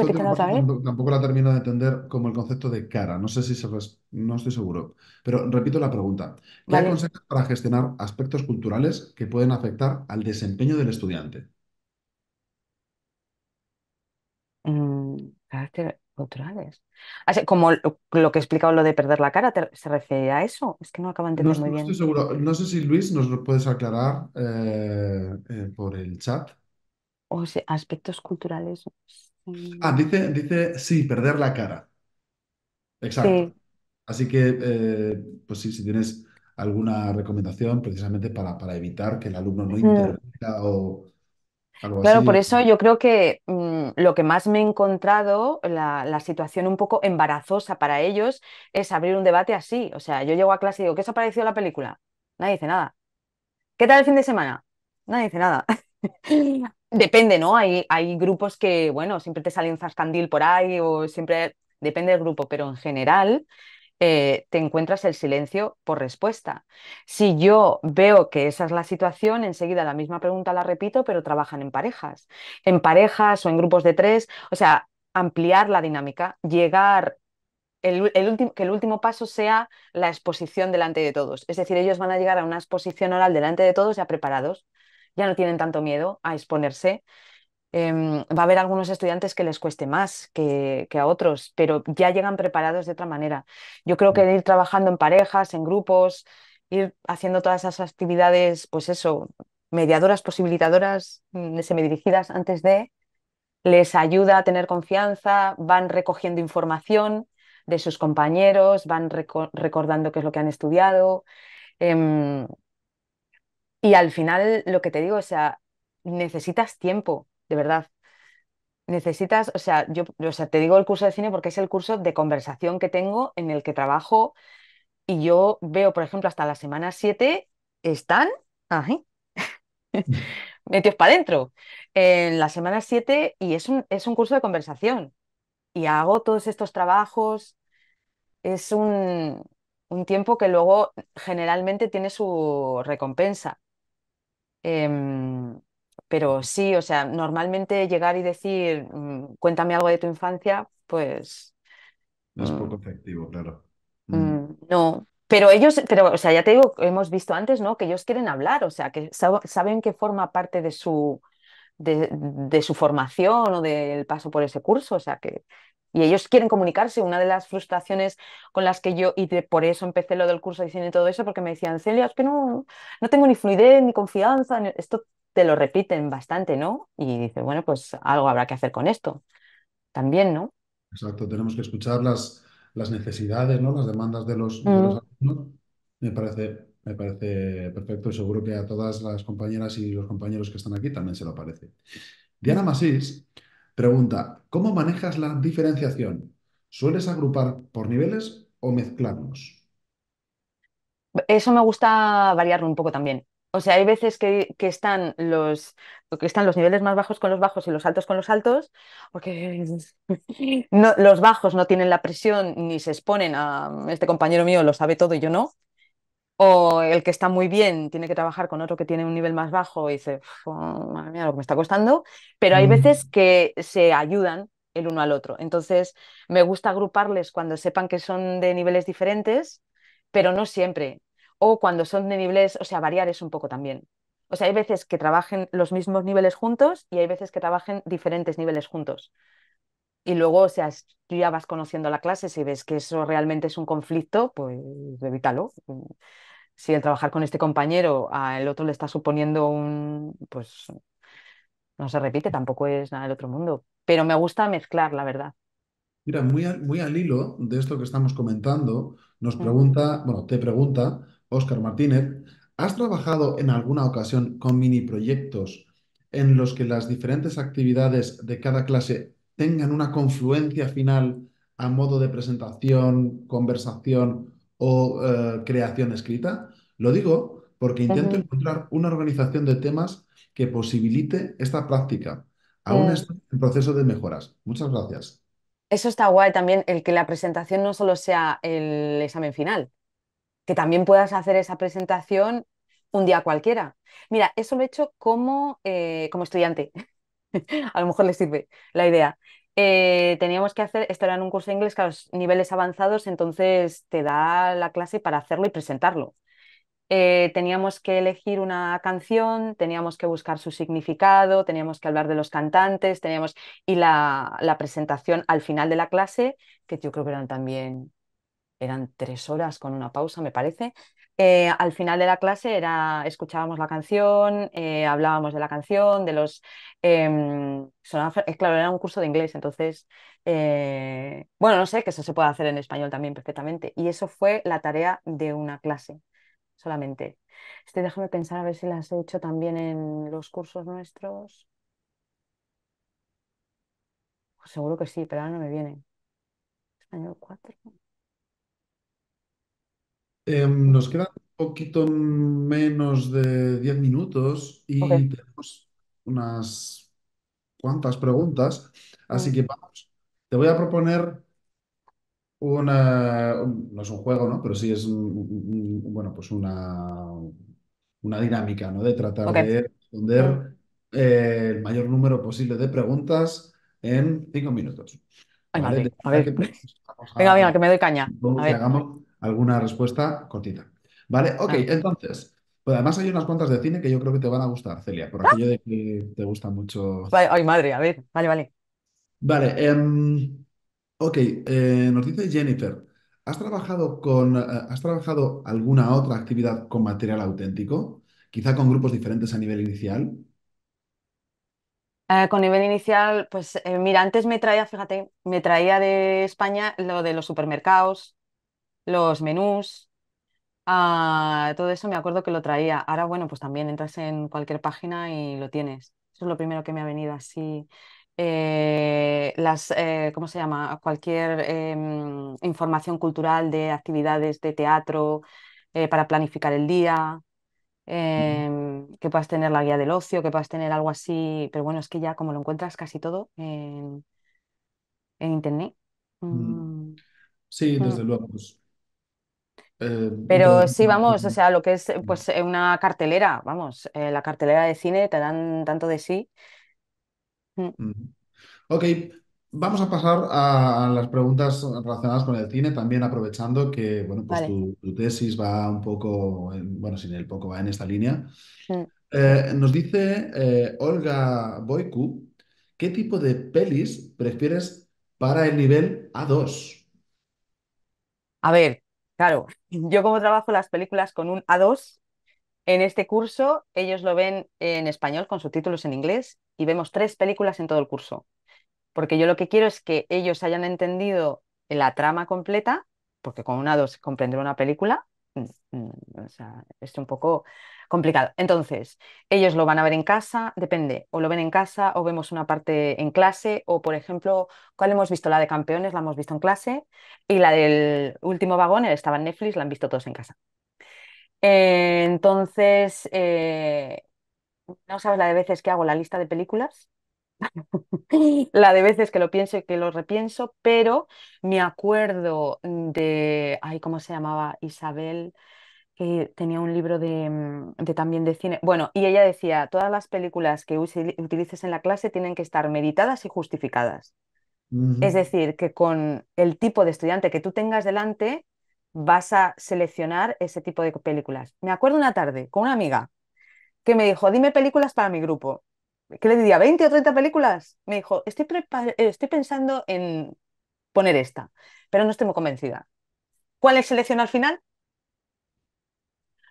Tampoco la termino de entender como el concepto de cara. No sé si se no estoy seguro. Pero repito la pregunta. ¿Qué vale. para gestionar aspectos culturales que pueden afectar al desempeño del estudiante? Mm, culturales. Ah, como lo, que he explicado, lo de perder la cara, ¿se refiere a eso? Es que no acaban de entender no, muy bien. estoy seguro. No sé si Luis nos lo puedes aclarar eh, eh, por el chat. O sea, aspectos culturales. Ah, mm. dice, sí, perder la cara. Exacto. Así que, eh, pues sí, si tienes alguna recomendación precisamente para, para evitar que el alumno no interrumpa o algo Claro, por eso yo creo que mm, lo que más me he encontrado, la, la situación un poco embarazosa para ellos, es abrir un debate así. O sea, yo llego a clase y digo, ¿qué os ha parecido la película? Nadie dice nada. ¿Qué tal el fin de semana? Nadie dice nada. Depende, ¿no? Hay, hay grupos que, bueno, siempre te sale un zascandil por ahí o siempre depende del grupo, pero en general eh, te encuentras el silencio por respuesta. Si yo veo que esa es la situación, enseguida la misma pregunta la repito, pero trabajan en parejas, en parejas o en grupos de tres, o sea, ampliar la dinámica, llegar que el último paso sea la exposición delante de todos. Es decir, ellos van a llegar a una exposición oral delante de todos ya preparados ya no tienen tanto miedo a exponerse. Em, va a haber algunos estudiantes que les cueste más que, que, a otros, pero ya llegan preparados de otra manera. Yo creo que mm. ir trabajando en parejas, en grupos, ir haciendo todas esas actividades, pues eso, mediadoras, posibilitadoras, mm, semidirigidas antes de, les ayuda a tener confianza, van recogiendo información de sus compañeros, van recordando qué es lo que han estudiado. Em, y al final, lo que te digo, o sea, necesitas tiempo, de verdad. Necesitas, o sea, yo o sea, te digo el curso de cine porque es el curso de conversación que tengo en el que trabajo y yo veo, por ejemplo, hasta la semana 7 están metidos para adentro, en la semana 7 y es un, es un curso de conversación y hago todos estos trabajos. Es un, un tiempo que luego generalmente tiene su recompensa. Em, pero sí, o sea, normalmente llegar y decir, mm, cuéntame algo de tu infancia, pues... No es poco mm, efectivo, claro. Mm. No, pero ellos, pero, o sea, ya te digo, hemos visto antes, ¿no? Que ellos quieren hablar, o sea, que saben que forma parte de su, de, su formación o del paso por ese curso, o sea, que, y ellos quieren comunicarse. Una de las frustraciones con las que yo, y por eso empecé lo del curso de cine y todo eso, porque me decían, Celia, es que no, no tengo ni fluidez, ni confianza, esto te lo repiten bastante, ¿no? Y dice bueno, pues algo habrá que hacer con esto también, ¿no? Exacto, tenemos que escuchar las, necesidades, ¿no? Las demandas de los, mm. alumnos. Me parece, me parece perfecto y seguro que a todas las compañeras y los compañeros que están aquí también se lo parece. Diana Masís Pregunta, ¿cómo manejas la diferenciación? ¿Sueles agrupar por niveles o mezclarlos? Eso me gusta variarlo un poco también. O sea, hay veces que, están los, que están los niveles más bajos con los bajos y los altos con los altos, porque no, los bajos no tienen la presión ni se exponen a este compañero mío lo sabe todo y yo no. O el que está muy bien tiene que trabajar con otro que tiene un nivel más bajo y dice, oh, madre mía, lo que me está costando. Pero hay mm. veces que se ayudan el uno al otro. Entonces, me gusta agruparles cuando sepan que son de niveles diferentes, pero no siempre. O cuando son de niveles, o sea, variar es un poco también. O sea, hay veces que trabajen los mismos niveles juntos y hay veces que trabajen diferentes niveles juntos. Y luego, o sea, tú ya vas conociendo la clase, si ves que eso realmente es un conflicto, pues evítalo si el trabajar con este compañero al otro le está suponiendo un, pues no se repite, tampoco es nada del otro mundo. Pero me gusta mezclar, la verdad. Mira, muy, muy al hilo de esto que estamos comentando, nos mm. pregunta, bueno, te pregunta Oscar Martínez, ¿has trabajado en alguna ocasión con mini proyectos en los que las diferentes actividades de cada clase tengan una confluencia final a modo de presentación, conversación o eh, creación escrita? Lo digo porque intento encontrar una organización de temas que posibilite esta práctica. Aún mm. en proceso de mejoras. Muchas gracias. Eso está guay también, el que la presentación no solo sea el examen final, que también puedas hacer esa presentación un día cualquiera. Mira, eso lo he hecho como, eh, como estudiante. A lo mejor le sirve la idea. Eh, teníamos que hacer, esto era en un curso de inglés, los niveles avanzados, entonces te da la clase para hacerlo y presentarlo. Eh, teníamos que elegir una canción, teníamos que buscar su significado, teníamos que hablar de los cantantes, teníamos y la, la, presentación al final de la clase, que yo creo que eran también, eran tres horas con una pausa, me parece, eh, al final de la clase era, escuchábamos la canción, eh, hablábamos de la canción, de los... Em, eh, claro, era un curso de inglés, entonces, eh, bueno, no sé, que eso se puede hacer en español también perfectamente. Y eso fue la tarea de una clase solamente. Este, déjame pensar a ver si las he hecho también en los cursos nuestros. Pues seguro que sí, pero ahora no me vienen. Español 4. Em, nos quedan un poquito menos de 10 minutos y tenemos unas cuantas preguntas, así mm. que vamos. Te voy a proponer una, no es un juego, ¿no? Pero sí es bueno, pues una, una dinámica, ¿no? De tratar de responder eh, el mayor número posible de preguntas en cinco minutos, A ver. Venga, venga, que me doy caña. A ver alguna respuesta cortita. ¿Vale? Ok, entonces. Pues además hay unas cuantas de cine que yo creo que te van a gustar, Celia, por ah. aquello de que te gusta mucho. ay, madre, a ver, vale, vale. Vale, em, ok, eh, nos dice Jennifer, ¿has trabajado con, eh, ¿has trabajado alguna otra actividad con material auténtico? Quizá con grupos diferentes a nivel inicial. Eh, con nivel inicial, pues mira, antes me traía, fíjate, me traía de España lo de los supermercados, los menús, todo eso me acuerdo que lo traía. Ahora, bueno, pues también entras en cualquier página y lo tienes. Eso es lo primero que me ha venido así. Eh, las, eh, ¿cómo se llama? Cualquier em, información cultural de actividades de teatro eh, para planificar el día, em, que puedas tener la guía del ocio, que puedas tener algo así, pero bueno, es que ya como lo encuentras casi todo en, Internet. Mm. Mm. Sí, mm. desde luego. Pues eh, Pero sí, vamos, o sea, lo que es eh, pues eh, una cartelera, vamos, la cartelera de cine te dan tanto de sí. Mm. Ok, vamos a pasar a las preguntas relacionadas con el cine, también aprovechando que, bueno, pues tu, tesis va un poco, bueno, sin el poco va en esta línea. Mm. nos dice Olga Boyku ¿qué tipo de pelis prefieres para el nivel A2? A ver, Claro, yo como trabajo las películas con un A2, en este curso ellos lo ven en español con subtítulos en inglés y vemos tres películas en todo el curso. Porque yo lo que quiero es que ellos hayan entendido la trama completa, porque con un A2 comprenderá una película, Mm, mm, es un poco complicado. Entonces, ellos lo van a ver en casa, depende, o lo ven en casa, o vemos una parte en clase, o por ejemplo, ¿cuál hemos visto? La de campeones, la hemos visto en clase, y la del último vagón, estaba en Netflix, la han visto todos en casa. entonces, eh, no sabes la de veces que hago la lista de películas la de veces que lo pienso y que lo repienso, pero me acuerdo de, ay, ¿cómo se llamaba? Isabel, que tenía un libro de, mm, de también de cine. Bueno, y ella decía, todas las películas que utilices en la clase tienen que estar meditadas y justificadas. Es decir, que con el tipo de estudiante que tú tengas delante, vas a seleccionar ese tipo de películas. Me acuerdo una tarde con una amiga que me dijo, dime películas para mi grupo. ¿qué le diría? ¿20 o 30 películas? Me dijo, estoy, pensando en poner esta, pero no estoy muy convencida. ¿Cuál es selección al final?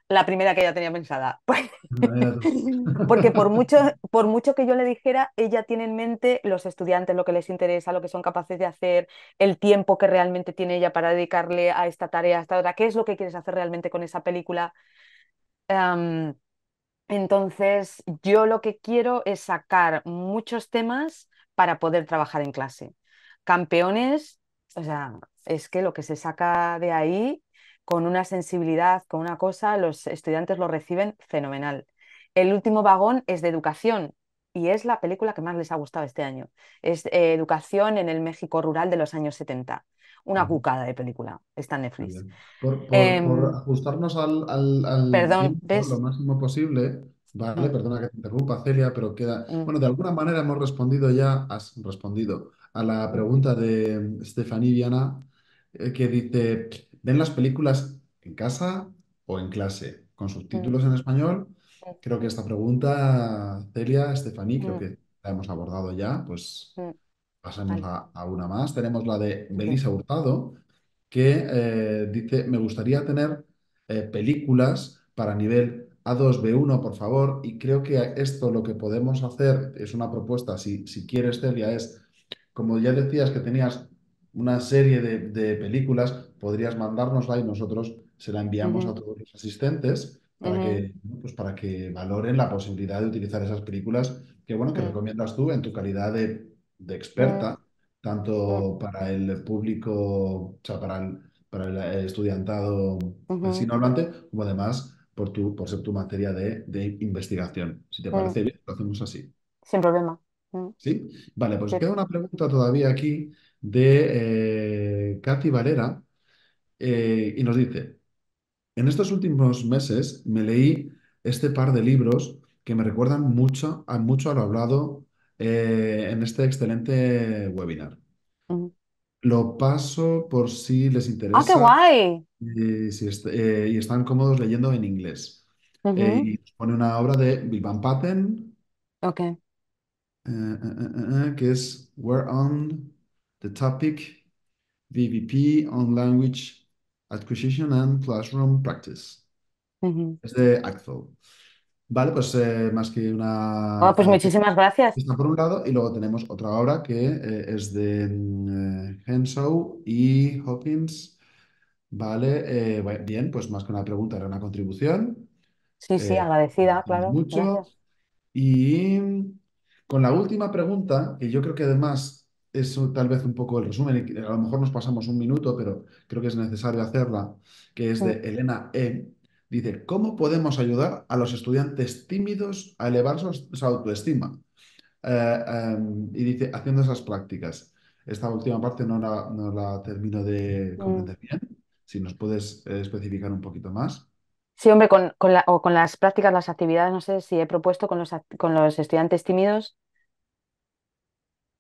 La primera que ella tenía pensada. Porque por mucho, por mucho que yo le dijera, ella tiene en mente los estudiantes, lo que les interesa, lo que son capaces de hacer, el tiempo que realmente tiene ella para dedicarle a esta tarea, a esta qué es lo que quieres hacer realmente con esa película. Entonces, yo lo que quiero es sacar muchos temas para poder trabajar en clase. Campeones, o sea, es que lo que se saca de ahí con una sensibilidad, con una cosa, los estudiantes lo reciben fenomenal. El último vagón es de educación y es la película que más les ha gustado este año. Es eh, Educación en el México rural de los años 70 una cucada de película, está en Netflix. Em, por, ajustarnos al, al, lo máximo posible, vale, mm. perdona que te interrumpa, Celia, pero queda. Mm. Bueno, de alguna manera hemos respondido ya, has respondido a la pregunta de em, Stephanie Viana, eh, que dice: ¿ven las películas en casa o en clase? Con subtítulos mm. en español. Creo que esta pregunta, Celia, Stephanie, creo que la hemos abordado ya, pues pasemos a, una más. Tenemos la de Belisa Hurtado, que eh, dice, me gustaría tener eh, películas para nivel A2, B1, por favor. Y creo que esto lo que podemos hacer es una propuesta, si, si quieres, Celia, es, como ya decías que tenías una serie de, películas, podrías mandárnosla y nosotros se la enviamos a todos los asistentes para, que, pues para que valoren la posibilidad de utilizar esas películas que, bueno, que recomiendas tú en tu calidad de de experta, tanto para el público, o sea, para el, el eh, estudiantado vecino hablante, como además por, tu, por ser tu materia de, investigación. Si te parece bien, lo hacemos así. Sin problema. Mm. ¿Sí? Vale, pues queda una pregunta todavía aquí de eh, Katy Valera eh, y nos dice, en estos últimos meses me leí este par de libros que me recuerdan mucho a, mucho a lo hablado eh, en este excelente webinar. Mm. Lo paso por si les ah, interesa. ¡Ah, Y, están cómodos leyendo en inglés. Eh, y pone una obra de Bill Van Patten. Ok. que es We're on the topic VVP on language acquisition and classroom practice. Es de Axel. Vale, pues eh, más que una... Ah, pues muchísimas gracias. por un lado, y luego tenemos otra obra que eh, es de mm, eh, Henshaw y Hopkins. Vale, eh, bien, pues más que una pregunta, era una contribución. Sí, sí, agradecida, claro. Mucho. Y con la última pregunta, que yo creo que además es tal vez un poco el resumen, a lo mejor nos pasamos un minuto, pero creo que es necesario hacerla, que es de Elena E. Dice, ¿cómo podemos ayudar a los estudiantes tímidos a elevar su, autoestima? Eh, em, y dice, haciendo esas prácticas. Esta última parte no la, termino de mm. comprender bien. Si nos puedes eh, especificar un poquito más. Sí, hombre, con, o con las prácticas, las actividades, no sé si he propuesto con con los estudiantes tímidos,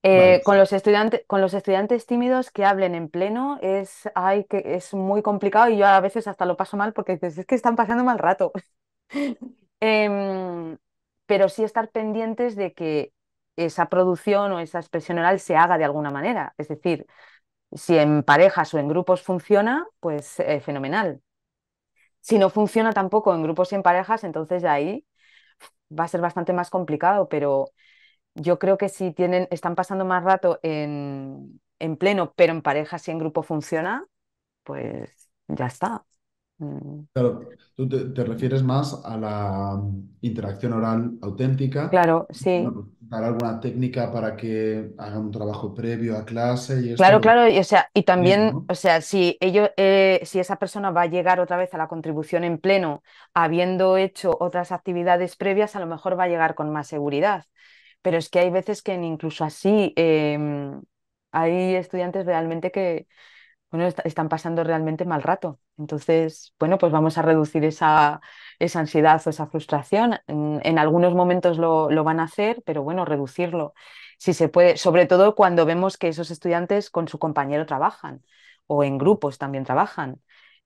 eh, con, los estudiantes, con los estudiantes tímidos que hablen en pleno es, ay, que es muy complicado y yo a veces hasta lo paso mal porque dices, es que están pasando mal rato. Em, pero sí estar pendientes de que esa producción o esa expresión oral se haga de alguna manera. Es decir, si en parejas o en grupos funciona, pues eh, fenomenal. Si no funciona tampoco en grupos y en parejas, entonces ahí va a ser bastante más complicado, pero yo creo que si tienen, están pasando más rato en, pleno, pero en pareja, si en grupo funciona, pues ya está. Mm. Claro, tú te, refieres más a la mm, interacción oral auténtica. Claro, sí. Pues, dar alguna técnica para que hagan un trabajo previo a clase. claro, claro, y, o sea, y también, o sea, si eh, si esa persona va a llegar otra vez a la contribución en pleno, habiendo hecho otras actividades previas, a lo mejor va a llegar con más seguridad pero es que hay veces que incluso así em, hay estudiantes realmente que bueno, están pasando realmente mal rato. Entonces, bueno, pues vamos a reducir esa, esa ansiedad o esa frustración. En, algunos momentos lo, lo van a hacer, pero bueno, reducirlo si se puede, sobre todo cuando vemos que esos estudiantes con su compañero trabajan o en grupos también trabajan.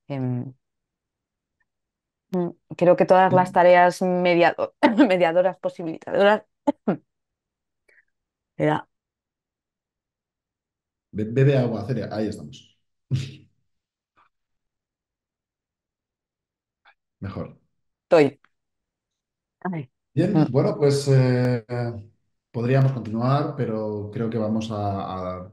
Em, mm, creo que todas las tareas mediadoras, posibilitadoras, bebe agua, Celia. Ahí estamos. Mejor. Estoy. Bien, ah. bueno, pues eh, podríamos continuar, pero creo que vamos a,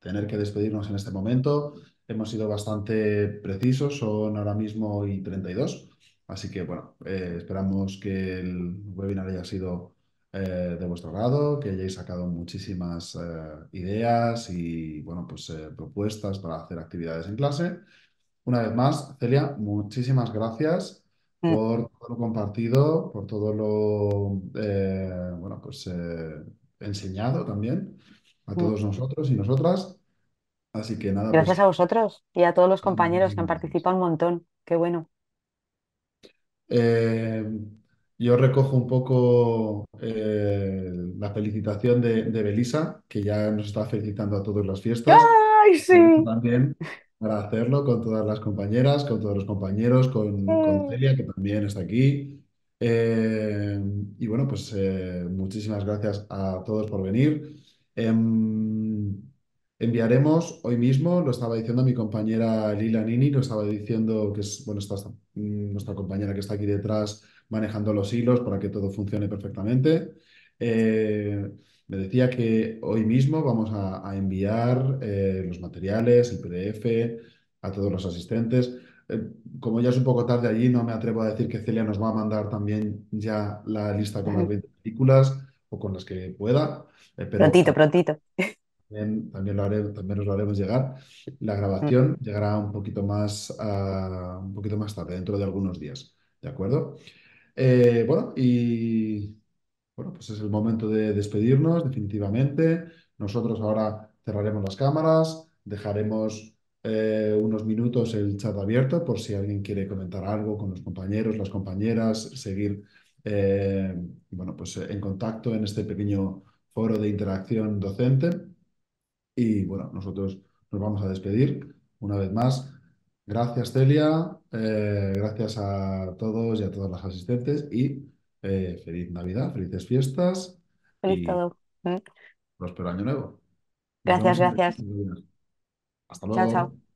tener que despedirnos en este momento. Hemos sido bastante precisos, son ahora mismo y 32, así que bueno, eh, esperamos que el webinar haya sido eh, de vuestro grado, que hayáis sacado muchísimas eh, ideas y bueno, pues, eh, propuestas para hacer actividades en clase. Una vez más, Celia, muchísimas gracias mm. por todo lo compartido, por todo lo bueno, pues, enseñado también a mm. todos nosotros y nosotras. Así que nada. Pues gracias a vosotros y a todos los compañeros que han participado un montón. Qué bueno. Yo recojo un poco eh, la felicitación de, Belisa, que ya nos está felicitando a todos las fiestas. ¡Ay, sí! También hacerlo con todas las compañeras, con todos los compañeros, con, mm. Celia, que también está aquí. Eh, y bueno, pues eh, muchísimas gracias a todos por venir. Em, enviaremos hoy mismo, lo estaba diciendo mi compañera Lila Nini, lo estaba diciendo que es, bueno, mm, nuestra compañera que está aquí detrás manejando los hilos para que todo funcione perfectamente. Eh, me decía que hoy mismo vamos a, enviar eh, los materiales, el PDF, a todos los asistentes. Eh, como ya es un poco tarde allí, no me atrevo a decir que Celia nos va a mandar también ya la lista con las 20 películas o con las que pueda. prontito, prontito. También, nos lo también nos haremos llegar. La grabación llegará un poquito, más, ah, un poquito más tarde, dentro de algunos días. ¿De acuerdo? Eh, bueno, y bueno, pues es el momento de despedirnos definitivamente. Nosotros ahora cerraremos las cámaras, dejaremos eh, unos minutos el chat abierto por si alguien quiere comentar algo con los compañeros, las compañeras, seguir eh, bueno, pues en contacto en este pequeño foro de interacción docente. Y bueno, nosotros nos vamos a despedir una vez más. Gracias, Celia. Eh, gracias a todos y a todas las asistentes y eh, feliz Navidad, felices fiestas. Feliz y todo. año nuevo. gracias, gracias. Hasta luego. Chao, chao.